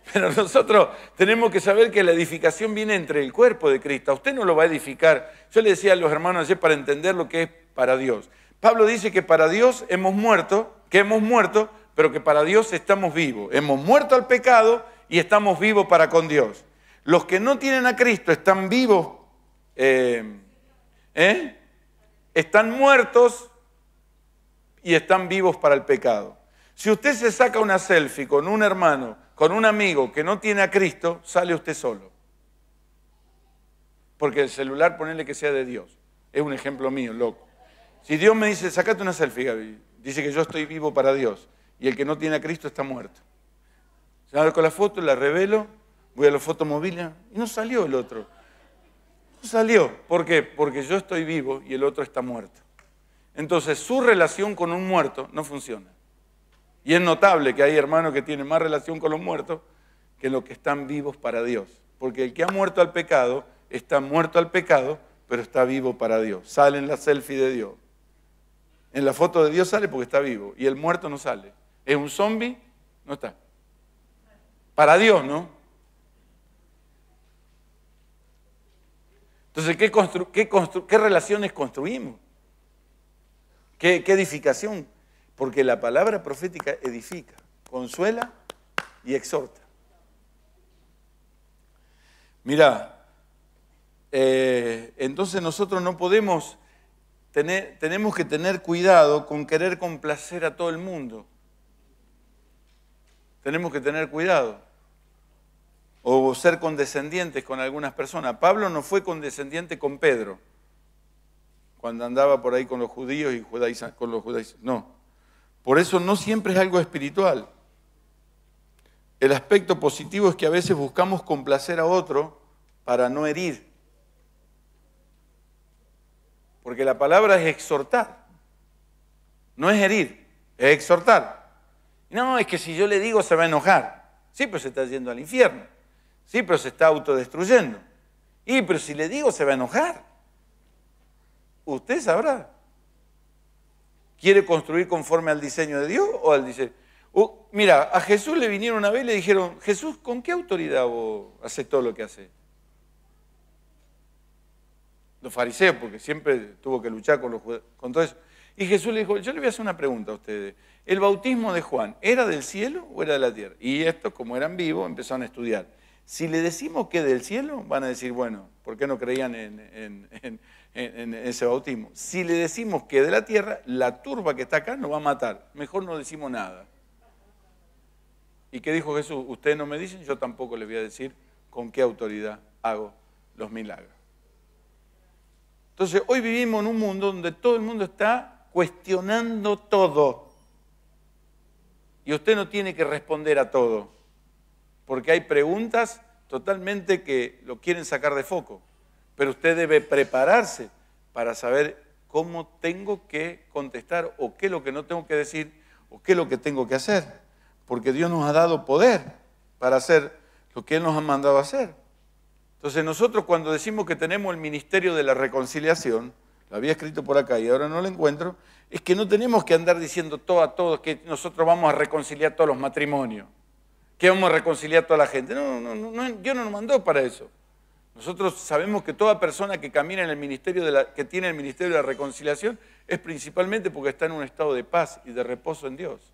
Pero nosotros tenemos que saber que la edificación viene entre el cuerpo de Cristo. usted no lo va a edificar. Yo le decía a los hermanos ayer para entender lo que es para Dios. Pablo dice que para Dios hemos muerto, que hemos muerto, pero que para Dios estamos vivos. Hemos muerto al pecado y estamos vivos para con Dios. Los que no tienen a Cristo están vivos, eh, ¿eh? están muertos y están vivos para el pecado. Si usted se saca una selfie con un hermano con un amigo que no tiene a Cristo, sale usted solo. Porque el celular, ponerle que sea de Dios. Es un ejemplo mío, loco. Si Dios me dice, sacate una selfie, dice que yo estoy vivo para Dios y el que no tiene a Cristo está muerto. Se me con la foto, la revelo, voy a la foto y no salió el otro. No salió. ¿Por qué? Porque yo estoy vivo y el otro está muerto. Entonces su relación con un muerto no funciona. Y es notable que hay hermanos que tienen más relación con los muertos que los que están vivos para Dios. Porque el que ha muerto al pecado está muerto al pecado, pero está vivo para Dios. Sale en la selfie de Dios. En la foto de Dios sale porque está vivo. Y el muerto no sale. ¿Es un zombie? No está. Para Dios, ¿no? Entonces, ¿qué, qué, relaciones construimos? ¿Qué, ¿Qué edificación porque la palabra profética edifica, consuela y exhorta. Mirá, eh, entonces nosotros no podemos tener, tenemos que tener cuidado con querer complacer a todo el mundo. Tenemos que tener cuidado. O ser condescendientes con algunas personas. Pablo no fue condescendiente con Pedro, cuando andaba por ahí con los judíos y con los No, por eso no siempre es algo espiritual. El aspecto positivo es que a veces buscamos complacer a otro para no herir. Porque la palabra es exhortar. No es herir, es exhortar. No, es que si yo le digo se va a enojar. Sí, pero se está yendo al infierno. Sí, pero se está autodestruyendo. Y, pero si le digo se va a enojar. Usted sabrá. ¿Quiere construir conforme al diseño de Dios o al diseño? Uh, mira, a Jesús le vinieron una vez y le dijeron, Jesús, ¿con qué autoridad vos haces todo lo que haces? Los fariseos, porque siempre tuvo que luchar con, los, todo eso. Y Jesús le dijo, yo le voy a hacer una pregunta a ustedes. ¿El bautismo de Juan era del cielo o era de la tierra? Y estos, como eran vivos, empezaron a estudiar. Si le decimos que del cielo, van a decir, bueno, ¿por qué no creían en, en, ese bautismo. Si le decimos que de la tierra, la turba que está acá nos va a matar. Mejor no decimos nada. ¿Y qué dijo Jesús? Ustedes no me dicen, yo tampoco les voy a decir con qué autoridad hago los milagros. Entonces, hoy vivimos en un mundo donde todo el mundo está cuestionando todo. Y usted no tiene que responder a todo, porque hay preguntas totalmente que lo quieren sacar de foco. Pero usted debe prepararse para saber cómo tengo que contestar o qué es lo que no tengo que decir o qué es lo que tengo que hacer. Porque Dios nos ha dado poder para hacer lo que Él nos ha mandado a hacer. Entonces nosotros cuando decimos que tenemos el ministerio de la reconciliación, lo había escrito por acá y ahora no lo encuentro, es que no tenemos que andar diciendo todo a todos que nosotros vamos a reconciliar todos los matrimonios, que vamos a reconciliar a toda la gente. No, no, no, Dios no nos mandó para eso. Nosotros sabemos que toda persona que camina en el ministerio que tiene el ministerio de la reconciliación es principalmente porque está en un estado de paz y de reposo en Dios.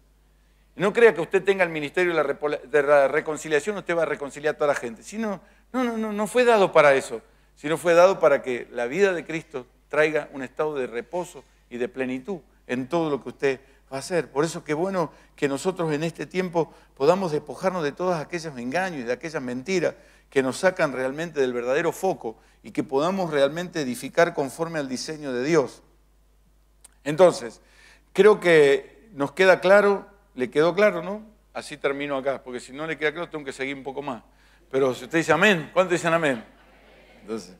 no crea que usted tenga el ministerio de la, reconciliación reconciliación, usted va a reconciliar a toda la gente. Sino, no, no, no, no fue dado para eso, sino fue dado para que la vida de Cristo traiga un estado de reposo y de plenitud en todo lo que usted va a hacer. Por eso qué bueno que nosotros en este tiempo podamos despojarnos de todos aquellos engaños y de aquellas mentiras que nos sacan realmente del verdadero foco y que podamos realmente edificar conforme al diseño de Dios. Entonces, creo que nos queda claro, le quedó claro, ¿no? Así termino acá, porque si no le queda claro tengo que seguir un poco más. Pero si usted dice amén, ¿cuántos dicen amén? Entonces,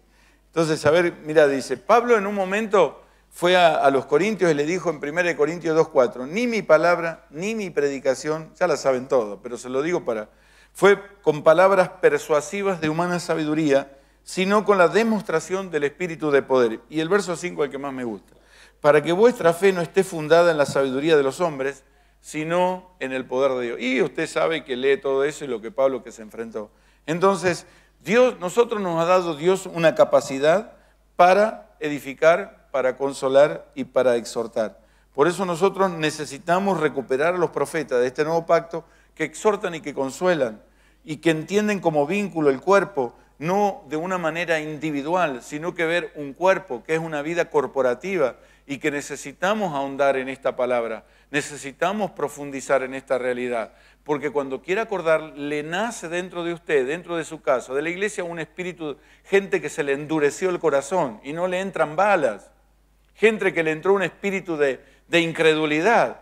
entonces a ver, mira, dice, Pablo en un momento fue a, los Corintios y le dijo en 1 Corintios 2.4, ni mi palabra, ni mi predicación, ya la saben todos, pero se lo digo para, fue con palabras persuasivas de humana sabiduría, sino con la demostración del espíritu de poder. Y el verso 5 es el que más me gusta. Para que vuestra fe no esté fundada en la sabiduría de los hombres, sino en el poder de Dios. Y usted sabe que lee todo eso y lo que Pablo que se enfrentó. Entonces, Dios, nosotros nos ha dado Dios una capacidad para edificar, para consolar y para exhortar. Por eso nosotros necesitamos recuperar a los profetas de este nuevo pacto que exhortan y que consuelan y que entienden como vínculo el cuerpo, no de una manera individual, sino que ver un cuerpo, que es una vida corporativa y que necesitamos ahondar en esta palabra, necesitamos profundizar en esta realidad, porque cuando quiere acordar, le nace dentro de usted, dentro de su casa, de la iglesia, un espíritu, gente que se le endureció el corazón y no le entran balas, gente que le entró un espíritu de incredulidad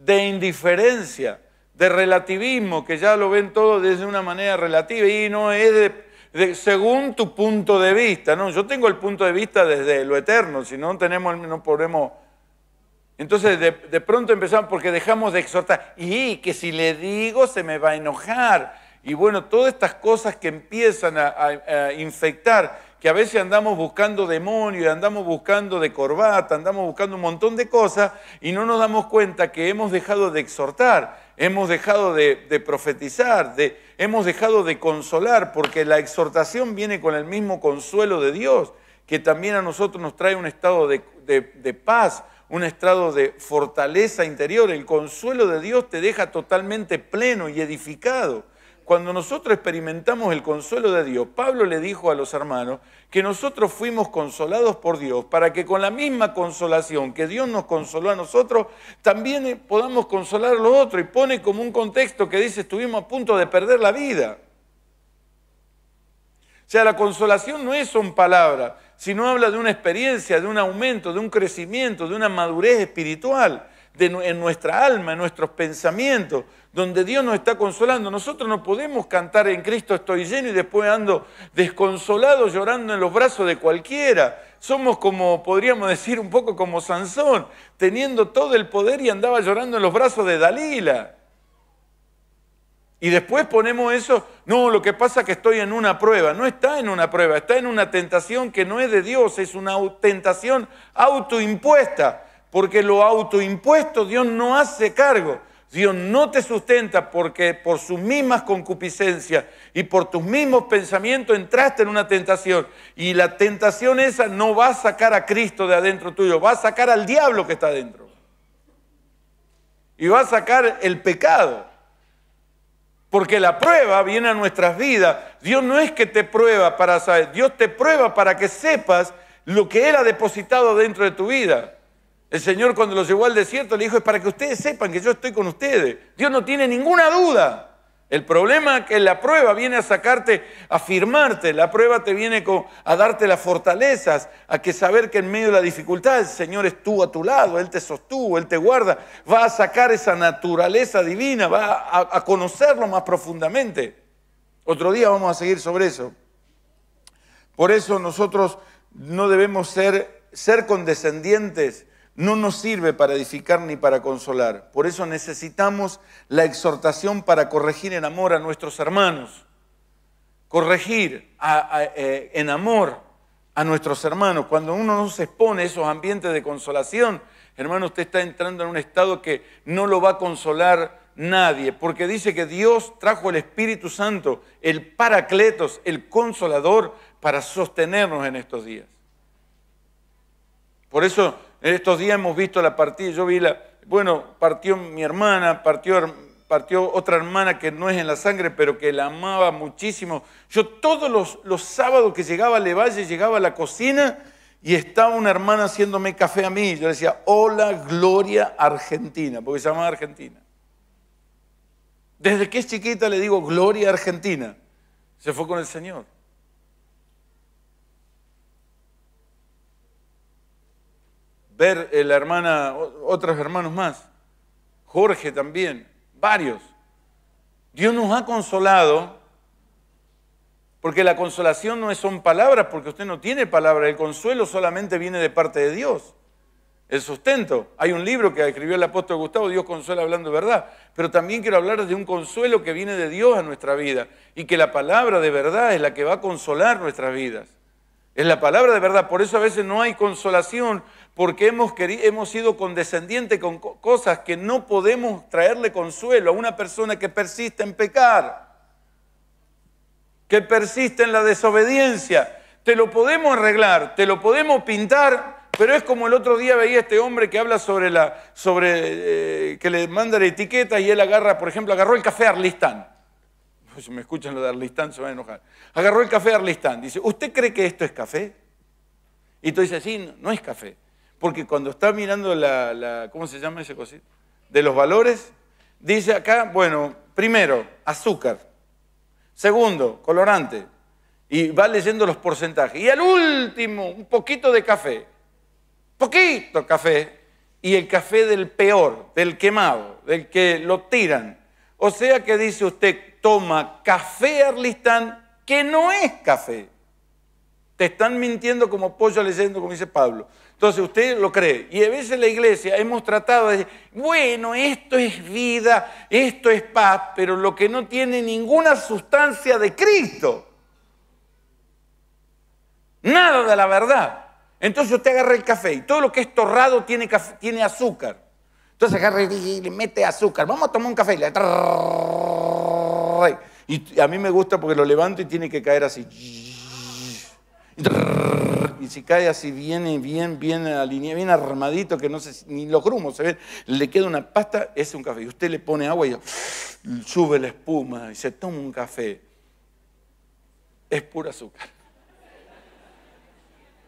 de indiferencia, de relativismo, que ya lo ven todo desde una manera relativa y no es según tu punto de vista. No, yo tengo el punto de vista desde lo eterno, si no tenemos, no podemos. Entonces de, pronto empezamos porque dejamos de exhortar y que si le digo se me va a enojar. Y bueno, todas estas cosas que empiezan a infectar que a veces andamos buscando demonios, andamos buscando de corbata, andamos buscando un montón de cosas y no nos damos cuenta que hemos dejado de exhortar, hemos dejado de, profetizar, de, hemos dejado de consolar, porque la exhortación viene con el mismo consuelo de Dios, que también a nosotros nos trae un estado de, de paz, un estado de fortaleza interior. El consuelo de Dios te deja totalmente pleno y edificado cuando nosotros experimentamos el consuelo de Dios, Pablo le dijo a los hermanos que nosotros fuimos consolados por Dios para que con la misma consolación que Dios nos consoló a nosotros, también eh, podamos consolar a los otros. Y pone como un contexto que dice, estuvimos a punto de perder la vida. O sea, la consolación no es son palabras, sino habla de una experiencia, de un aumento, de un crecimiento, de una madurez espiritual en nuestra alma, en nuestros pensamientos, donde Dios nos está consolando. Nosotros no podemos cantar en Cristo estoy lleno y después ando desconsolado llorando en los brazos de cualquiera. Somos como, podríamos decir, un poco como Sansón, teniendo todo el poder y andaba llorando en los brazos de Dalila. Y después ponemos eso, no, lo que pasa es que estoy en una prueba. No está en una prueba, está en una tentación que no es de Dios, es una tentación autoimpuesta porque lo autoimpuesto Dios no hace cargo. Dios no te sustenta porque por sus mismas concupiscencias y por tus mismos pensamientos entraste en una tentación. Y la tentación esa no va a sacar a Cristo de adentro tuyo, va a sacar al diablo que está adentro. Y va a sacar el pecado. Porque la prueba viene a nuestras vidas. Dios no es que te prueba para saber, Dios te prueba para que sepas lo que Él ha depositado dentro de tu vida. El Señor cuando los llevó al desierto le dijo, es para que ustedes sepan que yo estoy con ustedes. Dios no tiene ninguna duda. El problema es que la prueba viene a sacarte, a firmarte, la prueba te viene a darte las fortalezas, a que saber que en medio de la dificultad el Señor estuvo a tu lado, Él te sostuvo, Él te guarda, va a sacar esa naturaleza divina, va a, conocerlo más profundamente. Otro día vamos a seguir sobre eso. Por eso nosotros no debemos ser, ser condescendientes no nos sirve para edificar ni para consolar. Por eso necesitamos la exhortación para corregir en amor a nuestros hermanos. Corregir eh, en amor a nuestros hermanos. Cuando uno no se expone a esos ambientes de consolación, hermano, usted está entrando en un estado que no lo va a consolar nadie, porque dice que Dios trajo el Espíritu Santo, el Paracletos, el Consolador, para sostenernos en estos días. Por eso en estos días hemos visto la partida, yo vi la, bueno, partió mi hermana, partió, partió otra hermana que no es en la sangre, pero que la amaba muchísimo. Yo todos los, los sábados que llegaba a Levalle, llegaba a la cocina y estaba una hermana haciéndome café a mí. Yo le decía, hola, Gloria Argentina, porque se llamaba Argentina. Desde que es chiquita le digo, Gloria Argentina. Se fue con el Señor. ver eh, la hermana, otros hermanos más, Jorge también, varios. Dios nos ha consolado, porque la consolación no son palabras, porque usted no tiene palabras, el consuelo solamente viene de parte de Dios el sustento. Hay un libro que escribió el apóstol Gustavo, Dios consuela hablando verdad. Pero también quiero hablar de un consuelo que viene de Dios a nuestra vida y que la palabra de verdad es la que va a consolar nuestras vidas. Es la palabra de verdad. Por eso a veces no hay consolación porque hemos, querido, hemos sido condescendientes con cosas que no podemos traerle consuelo a una persona que persiste en pecar, que persiste en la desobediencia. Te lo podemos arreglar, te lo podemos pintar, pero es como el otro día veía este hombre que habla sobre la, sobre eh, que le manda la etiqueta y él agarra, por ejemplo, agarró el café Arlistán. Si me escuchan lo de Arlistán se van a enojar. Agarró el café Arlistán. Dice, ¿usted cree que esto es café? Y tú dices, sí, no es café. Porque cuando está mirando la, ¿cómo se llama esa cosita? De los valores, dice acá, bueno, primero, azúcar. Segundo, colorante. Y va leyendo los porcentajes. Y al último, un poquito de café. Poquito café. Y el café del peor, del quemado, del que lo tiran. O sea que dice usted, toma café Arlistán, que no es café. Te están mintiendo como pollo leyendo, como dice Pablo. Entonces usted lo cree. Y a veces en la iglesia hemos tratado de decir, bueno, esto es vida, esto es paz, pero lo que no tiene ninguna sustancia de Cristo. Nada de la verdad. Entonces usted agarra el café y todo lo que es torrado tiene, tiene azúcar. Entonces agarra y le mete azúcar. Vamos a tomar un café. Y, y a mí me gusta porque lo levanto y tiene que caer así y si cae así bien, bien, bien alineado, bien armadito, que no sé, ni los grumos se ven, le queda una pasta, es un café. Y usted le pone agua y sube la espuma y se toma un café. Es puro azúcar.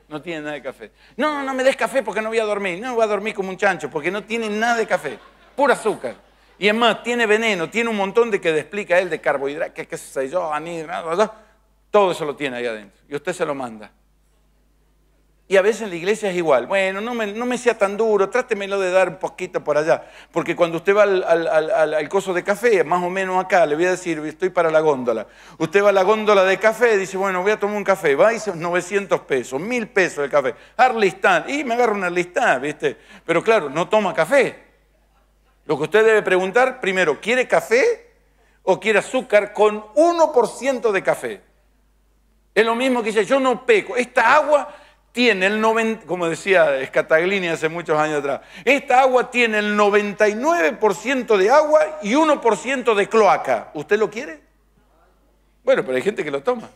No tiene nada de café. No, no me des café porque no voy a dormir. No voy a dormir como un chancho porque no tiene nada de café. pura azúcar. Y es más, tiene veneno, tiene un montón de que le explica él de carbohidratos, que qué soy yo, nada todo eso lo tiene ahí adentro. Y usted se lo manda. Y a veces en la iglesia es igual. Bueno, no me, sea tan duro, trátemelo de dar un poquito por allá. Porque cuando usted va al, coso de café, más o menos acá, le voy a decir, estoy para la góndola. Usted va a la góndola de café, dice, bueno, voy a tomar un café. Va y dice, 900 pesos, 1000 pesos de café. Arlistán. Y me agarro una Arlistán, ¿viste? Pero claro, no toma café. Lo que usted debe preguntar, primero, ¿quiere café o quiere azúcar con 1% de café? Es lo mismo que dice, yo no peco. Esta agua tiene el 90, como decía Escataglini hace muchos años atrás, esta agua tiene el 99% de agua y 1% de cloaca. ¿Usted lo quiere? Bueno, pero hay gente que lo toma.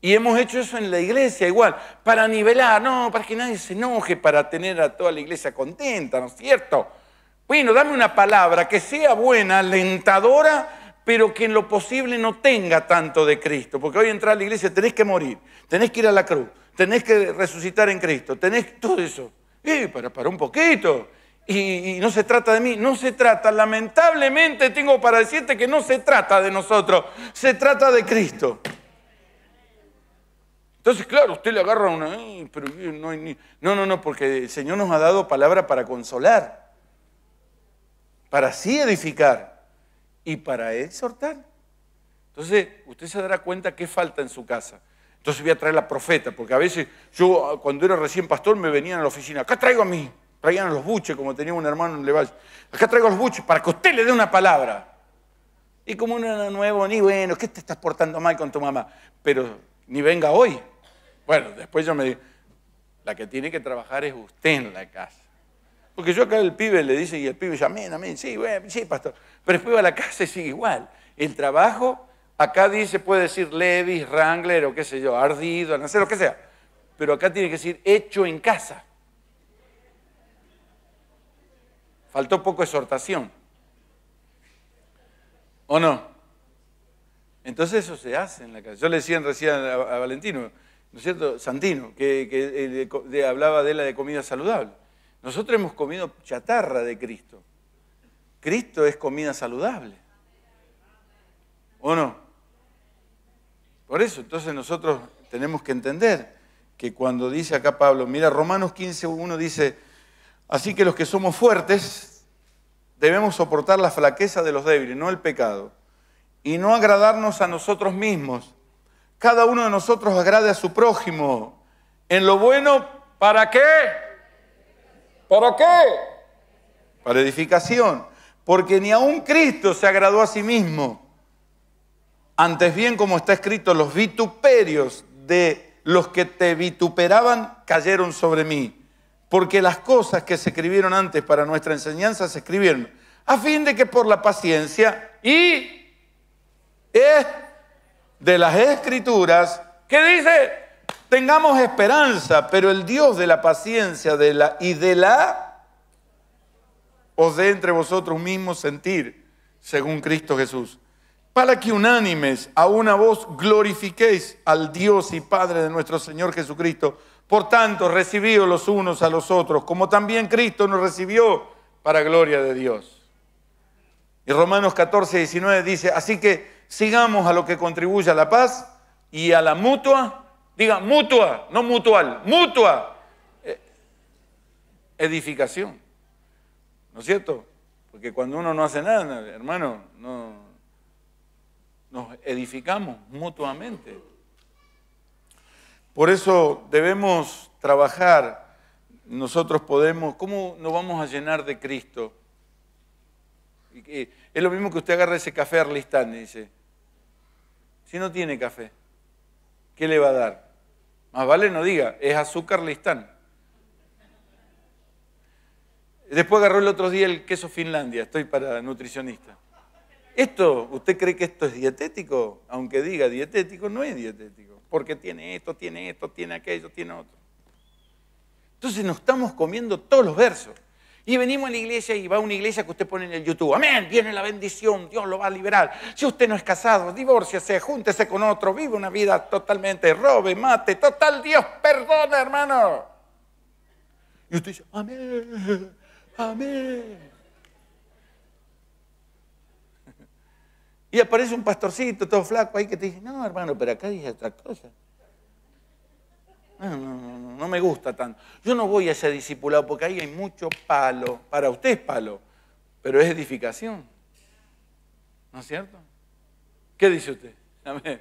Y hemos hecho eso en la iglesia igual, para nivelar, no, para que nadie se enoje, para tener a toda la iglesia contenta, ¿no es cierto? Bueno, dame una palabra que sea buena, alentadora, pero que en lo posible no tenga tanto de Cristo. Porque hoy entrar a la iglesia tenés que morir, tenés que ir a la cruz, tenés que resucitar en Cristo, tenés todo eso. Y para, para un poquito. Y, no se trata de mí, no se trata, lamentablemente tengo para decirte que no se trata de nosotros, se trata de Cristo. Entonces, claro, usted le agarra una, pero no, hay ni... no, no, no, porque el Señor nos ha dado palabra para consolar, para así edificar y para exhortar. Entonces, usted se dará cuenta qué falta en su casa. Entonces voy a traer la profeta, porque a veces yo cuando era recién pastor me venían a la oficina, acá traigo a mí, traían a los buches, como tenía un hermano en Leval, acá traigo los buches para que usted le dé una palabra. Y como uno era nuevo, ni bueno, ¿qué te estás portando mal con tu mamá? Pero ni venga hoy. Bueno, después yo me dije, la que tiene que trabajar es usted en la casa. Porque yo acá el pibe le dice, y el pibe dice, amén, amén, sí, bueno, sí, pastor. Pero después va a la casa y sigue igual. El trabajo, acá dice, puede decir Levis, Wrangler o qué sé yo, ardido, no sé lo que sea. Pero acá tiene que decir hecho en casa. Faltó poco exhortación. ¿O no? Entonces eso se hace en la casa. Yo le decía recién a, Valentino, ¿no es cierto? Santino, que, eh, hablaba de la de comida saludable. Nosotros hemos comido chatarra de Cristo. Cristo es comida saludable. ¿O no? Por eso, entonces nosotros tenemos que entender que cuando dice acá Pablo, mira, Romanos 15, 1 dice, así que los que somos fuertes debemos soportar la flaqueza de los débiles, no el pecado, y no agradarnos a nosotros mismos. Cada uno de nosotros agrade a su prójimo en lo bueno, ¿para qué? ¿Para qué? Para edificación. Porque ni aun Cristo se agradó a sí mismo. Antes bien, como está escrito, los vituperios de los que te vituperaban cayeron sobre mí. Porque las cosas que se escribieron antes para nuestra enseñanza se escribieron. A fin de que por la paciencia y es de las escrituras, ¿qué dice? Tengamos esperanza, pero el Dios de la paciencia de la, y de la os dé entre vosotros mismos sentir, según Cristo Jesús, para que unánimes a una voz glorifiquéis al Dios y Padre de nuestro Señor Jesucristo. Por tanto, recibíos los unos a los otros, como también Cristo nos recibió para gloria de Dios. Y Romanos 14, 19 dice, así que sigamos a lo que contribuye a la paz y a la mutua Diga mutua, no mutual, mutua eh, edificación. ¿No es cierto? Porque cuando uno no hace nada, hermano, no, nos edificamos mutuamente. Por eso debemos trabajar. Nosotros podemos, ¿cómo nos vamos a llenar de Cristo? Es lo mismo que usted agarra ese café Arlistán y dice, si no tiene café, ¿qué le va a dar? Más vale no diga, es azúcar listán. Después agarró el otro día el queso Finlandia, estoy para nutricionista. Esto, ¿usted cree que esto es dietético? Aunque diga dietético, no es dietético, porque tiene esto, tiene esto, tiene aquello, tiene otro. Entonces nos estamos comiendo todos los versos. Y venimos a la iglesia y va a una iglesia que usted pone en el YouTube. Amén, viene la bendición, Dios lo va a liberar. Si usted no es casado, divórciese, júntese con otro, vive una vida totalmente, robe, mate, total, Dios perdona, hermano. Y usted dice, amén, amén. Y aparece un pastorcito todo flaco ahí que te dice, no, hermano, pero acá dice otra cosa. No, no, no, no me gusta tanto. Yo no voy a ser discipulado porque ahí hay mucho palo. Para usted es palo, pero es edificación. ¿No es cierto? ¿Qué dice usted?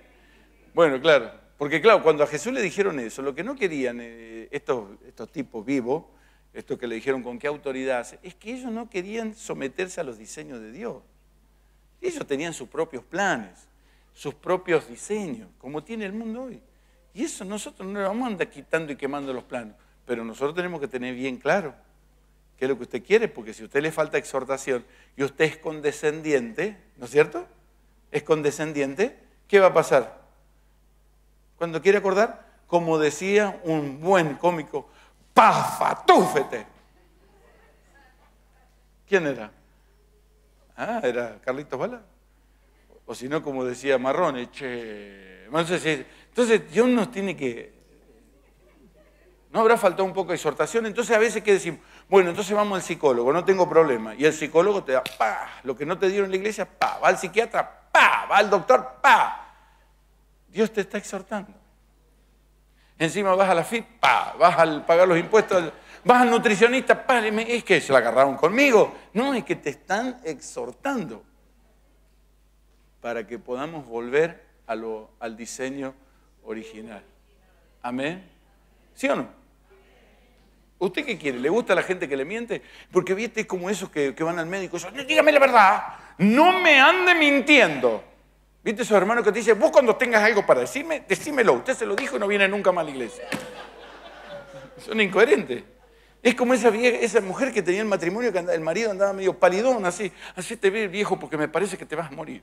Bueno, claro. Porque claro, cuando a Jesús le dijeron eso, lo que no querían eh, estos, estos tipos vivos, esto que le dijeron con qué autoridad, es que ellos no querían someterse a los diseños de Dios. Ellos tenían sus propios planes, sus propios diseños, como tiene el mundo hoy. Y eso nosotros no le vamos a andar quitando y quemando los planos, pero nosotros tenemos que tener bien claro qué es lo que usted quiere, porque si a usted le falta exhortación y usted es condescendiente, ¿no es cierto? Es condescendiente, ¿qué va a pasar? Cuando quiere acordar, como decía un buen cómico, pafatúfete. ¿Quién era? Ah, era Carlitos Bala. O si no, como decía Marrone, che, no sé si entonces Dios nos tiene que... ¿No habrá faltado un poco de exhortación? Entonces a veces que decimos, bueno, entonces vamos al psicólogo, no tengo problema. Y el psicólogo te da, pa, lo que no te dieron en la iglesia, pa, va al psiquiatra, pa, va al doctor, pa. Dios te está exhortando. Encima vas a la FIP, pa, vas al pagar los impuestos, vas al nutricionista, pa, es que se la agarraron conmigo. No, es que te están exhortando para que podamos volver al diseño original. Amén. ¿Sí o no? ¿Usted qué quiere? ¿Le gusta a la gente que le miente? Porque viste, es como esos que, van al médico. dicen, Dígame la verdad. No me ande mintiendo. ¿Viste esos hermanos que te dicen, vos cuando tengas algo para decirme, decímelo. Usted se lo dijo y no viene nunca más a la iglesia. Son incoherentes. Es como esa, vieja, esa mujer que tenía el matrimonio, que el marido andaba medio palidón, así. Así te ve viejo porque me parece que te vas a morir.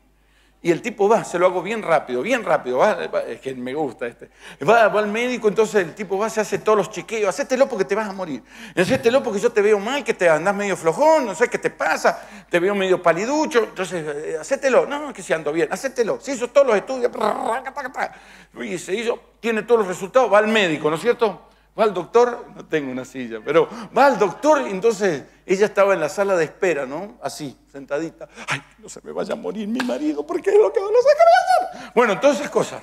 Y el tipo va, se lo hago bien rápido, bien rápido, va, es que me gusta este. Va, va, al médico, entonces el tipo va, se hace todos los chequeos, hacételo porque te vas a morir, hacételo porque yo te veo mal, que te andás medio flojón, no sé qué te pasa, te veo medio paliducho, entonces hacételo, no, no, que si ando bien, hacételo. Se hizo todos los estudios, y se hizo, tiene todos los resultados, va al médico, ¿no es cierto? va al doctor, no tengo una silla, pero va al doctor, entonces ella estaba en la sala de espera, ¿no? Así, sentadita. Ay, no se me vaya a morir mi marido, porque es lo que no sé qué a hacer. Bueno, todas esas cosas.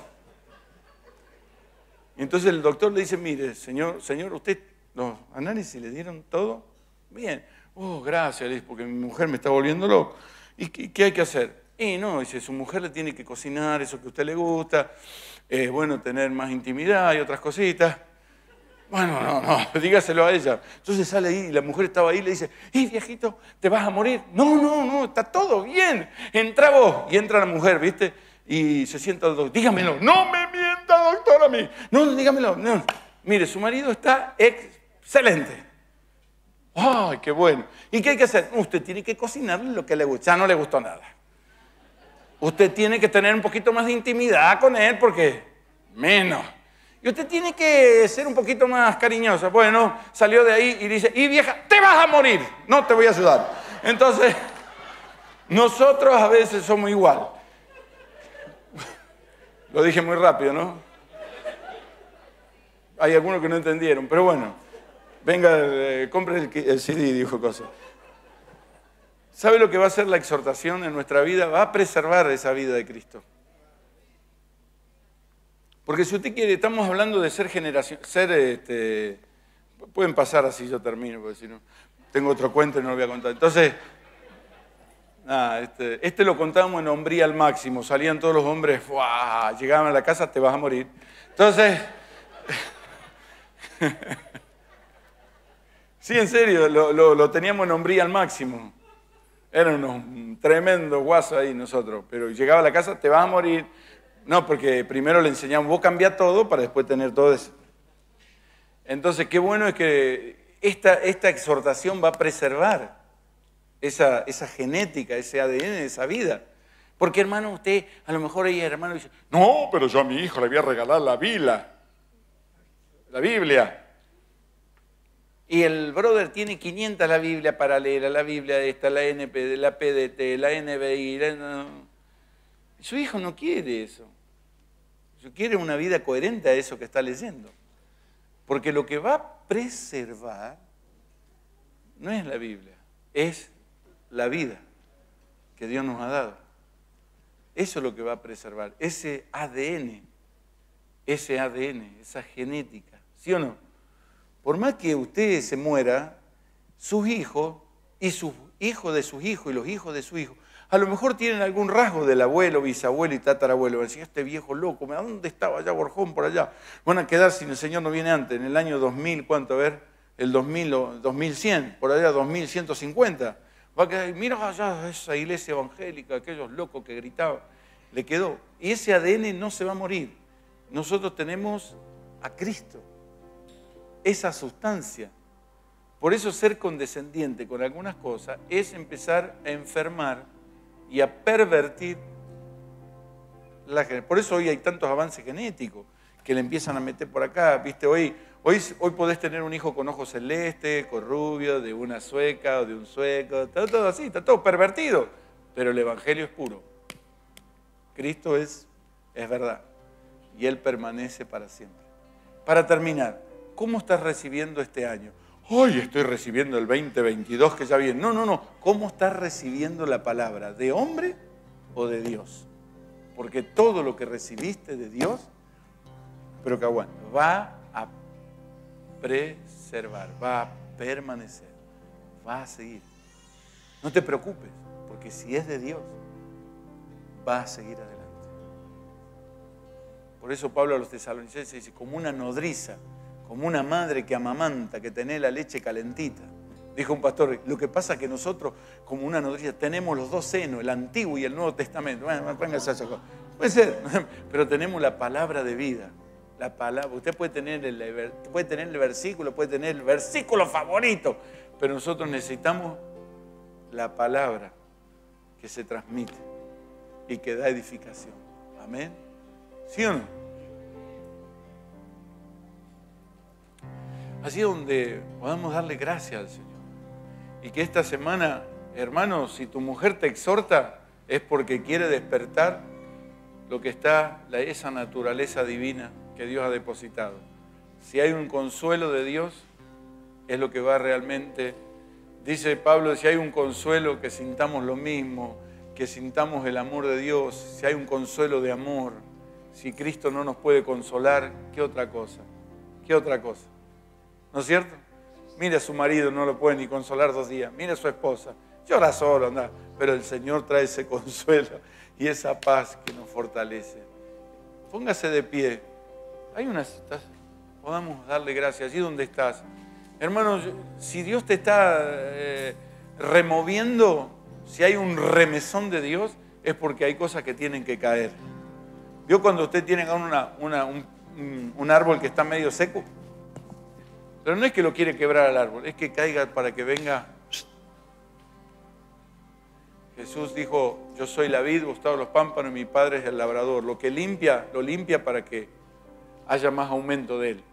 entonces el doctor le dice, mire, señor, señor, usted los análisis le dieron todo bien. Oh, gracias, porque mi mujer me está volviendo loco. ¿Y qué, hay que hacer? Y no, dice, su mujer le tiene que cocinar eso que a usted le gusta, es bueno tener más intimidad y otras cositas. Bueno, no, no, dígaselo a ella. Entonces sale ahí y la mujer estaba ahí y le dice, ¡y viejito, te vas a morir! No, no, no, está todo bien. Entra vos. Y entra la mujer, ¿viste? Y se sienta doctor. Dígamelo. No me mienta, doctor, a mí. No, dígamelo. Mire, su marido está excelente. ¡Ay, qué bueno! ¿Y qué hay que hacer? Usted tiene que cocinarle lo que le gusta. Ya no le gustó nada. Usted tiene que tener un poquito más de intimidad con él porque menos. Y usted tiene que ser un poquito más cariñosa. Bueno, salió de ahí y dice, y vieja, te vas a morir, no te voy a ayudar. Entonces, nosotros a veces somos igual. Lo dije muy rápido, ¿no? Hay algunos que no entendieron, pero bueno, venga, eh, compre el, CD, dijo Cosa. ¿Sabe lo que va a ser la exhortación en nuestra vida? Va a preservar esa vida de Cristo. Porque si usted quiere, estamos hablando de ser generación, ser, este, pueden pasar así, yo termino, porque si no, tengo otro cuento y no lo voy a contar. Entonces, nada, este, este lo contábamos en hombría al máximo, salían todos los hombres, llegaban a la casa, te vas a morir. Entonces, sí, en serio, lo, lo, lo teníamos en hombría al máximo. Eran unos tremendos guasos ahí nosotros, pero llegaba a la casa, te vas a morir no, porque primero le enseñamos, vos cambia todo para después tener todo eso. Entonces, qué bueno es que esta, exhortación va a preservar esa, genética, ese ADN, esa vida. Porque hermano, usted a lo mejor ella hermano dice, no, pero yo a mi hijo le voy a regalar la Biblia. La Biblia. Y el brother tiene 500 la Biblia para leer, la Biblia esta, la NP, la PDT, la NBI. La... Su hijo no quiere eso. Su quiere una vida coherente a eso que está leyendo. Porque lo que va a preservar no es la Biblia, es la vida que Dios nos ha dado. Eso es lo que va a preservar, ese ADN, ese ADN, esa genética, ¿sí o no? Por más que usted se muera, sus hijos y sus hijos de sus hijos y los hijos de sus hijos a lo mejor tienen algún rasgo del abuelo, bisabuelo y tatarabuelo. Van este viejo loco, ¿a dónde estaba allá Borjón por allá? Van a quedar si el Señor no viene antes, en el año 2000, ¿cuánto? A ver, el 2000 2100, por allá 2150. Va a quedar, mira allá esa iglesia evangélica, aquellos locos que gritaban. Le quedó. Y ese ADN no se va a morir. Nosotros tenemos a Cristo, esa sustancia. Por eso ser condescendiente con algunas cosas es empezar a enfermar y a pervertir la Por eso hoy hay tantos avances genéticos que le empiezan a meter por acá. Viste, hoy, hoy, hoy podés tener un hijo con ojos celestes, con rubio, de una sueca o de un sueco, está todo así, está todo pervertido. Pero el Evangelio es puro. Cristo es, es verdad. Y Él permanece para siempre. Para terminar, ¿cómo estás recibiendo este año? hoy estoy recibiendo el 2022 que ya viene. No, no, no. ¿Cómo estás recibiendo la palabra? ¿De hombre o de Dios? Porque todo lo que recibiste de Dios, pero que aguanta, va a preservar, va a permanecer, va a seguir. No te preocupes, porque si es de Dios, va a seguir adelante. Por eso Pablo a los tesalonicenses dice, como una nodriza, como una madre que amamanta, que tiene la leche calentita. Dijo un pastor, lo que pasa es que nosotros, como una nodriza, tenemos los dos senos, el Antiguo y el Nuevo Testamento. Bueno, póngase Puede ser, pero tenemos la palabra de vida. La palabra, usted puede tener, el, puede tener el versículo, puede tener el versículo favorito, pero nosotros necesitamos la palabra que se transmite y que da edificación. Amén. ¿Sí o no? así donde podamos darle gracias al Señor. Y que esta semana, hermano, si tu mujer te exhorta, es porque quiere despertar lo que está, esa naturaleza divina que Dios ha depositado. Si hay un consuelo de Dios, es lo que va realmente, dice Pablo, si hay un consuelo, que sintamos lo mismo, que sintamos el amor de Dios, si hay un consuelo de amor, si Cristo no nos puede consolar, ¿qué otra cosa? ¿Qué otra cosa? ¿No es cierto? Mire a su marido, no lo puede ni consolar dos días. Mire a su esposa. Llora solo, anda. Pero el Señor trae ese consuelo y esa paz que nos fortalece. Póngase de pie. Hay unas. Podamos darle gracias allí donde estás. Hermanos, si Dios te está eh, removiendo, si hay un remesón de Dios, es porque hay cosas que tienen que caer. Yo cuando usted tiene una, un árbol que está medio seco? Pero no es que lo quiere quebrar al árbol, es que caiga para que venga. Jesús dijo, yo soy la vid, Gustavo los pámpanos mi padre es el labrador. Lo que limpia, lo limpia para que haya más aumento de él.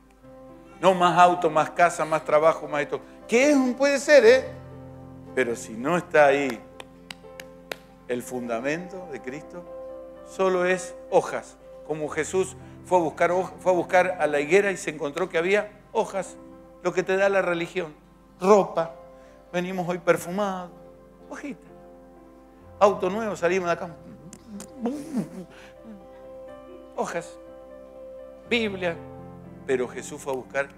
No más auto, más casa, más trabajo, más esto. Que es un puede ser, ¿eh? Pero si no está ahí el fundamento de Cristo, solo es hojas. Como Jesús fue a buscar, fue a, buscar a la higuera y se encontró que había hojas lo que te da la religión. Ropa, venimos hoy perfumados, hojitas, Auto nuevo, salimos de acá. Hojas, Biblia. Pero Jesús fue a buscar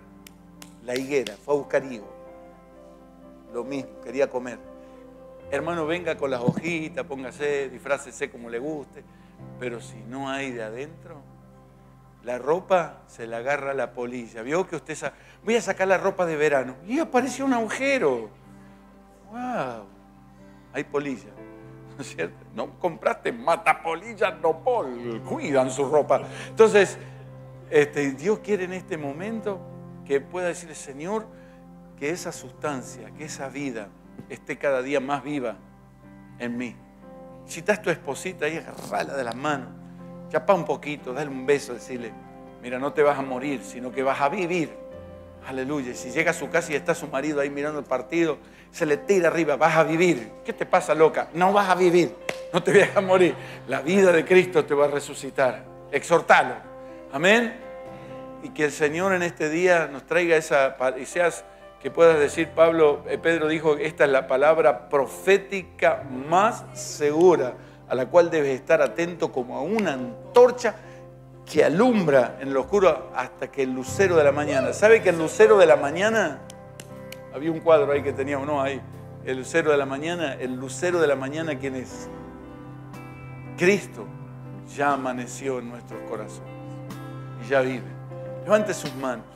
la higuera, fue a buscar higo. Lo mismo, quería comer. Hermano, venga con las hojitas, póngase, disfrácese como le guste. Pero si no hay de adentro, la ropa se la agarra la polilla. Vio que usted sabe voy a sacar la ropa de verano. Y apareció un agujero. ¡Wow! Hay polilla. ¿No es cierto? No compraste no pol. Cuidan su ropa. Entonces, este, Dios quiere en este momento que pueda decirle, Señor, que esa sustancia, que esa vida esté cada día más viva en mí. Si estás tu esposita ahí, agarrala de las manos, chapa un poquito, dale un beso, decirle, mira, no te vas a morir, sino que vas a vivir Aleluya. Si llega a su casa y está su marido ahí mirando el partido, se le tira arriba, vas a vivir. ¿Qué te pasa, loca? No vas a vivir. No te vayas a morir. La vida de Cristo te va a resucitar. Exhortalo. Amén. Y que el Señor en este día nos traiga esa, y seas que puedas decir, Pablo, eh, Pedro dijo, esta es la palabra profética más segura a la cual debes estar atento como a una antorcha que alumbra en lo oscuro hasta que el lucero de la mañana. ¿Sabe que el lucero de la mañana? Había un cuadro ahí que tenía no ahí. El lucero de la mañana, el lucero de la mañana, ¿quién es? Cristo ya amaneció en nuestros corazones y ya vive. Levante sus manos.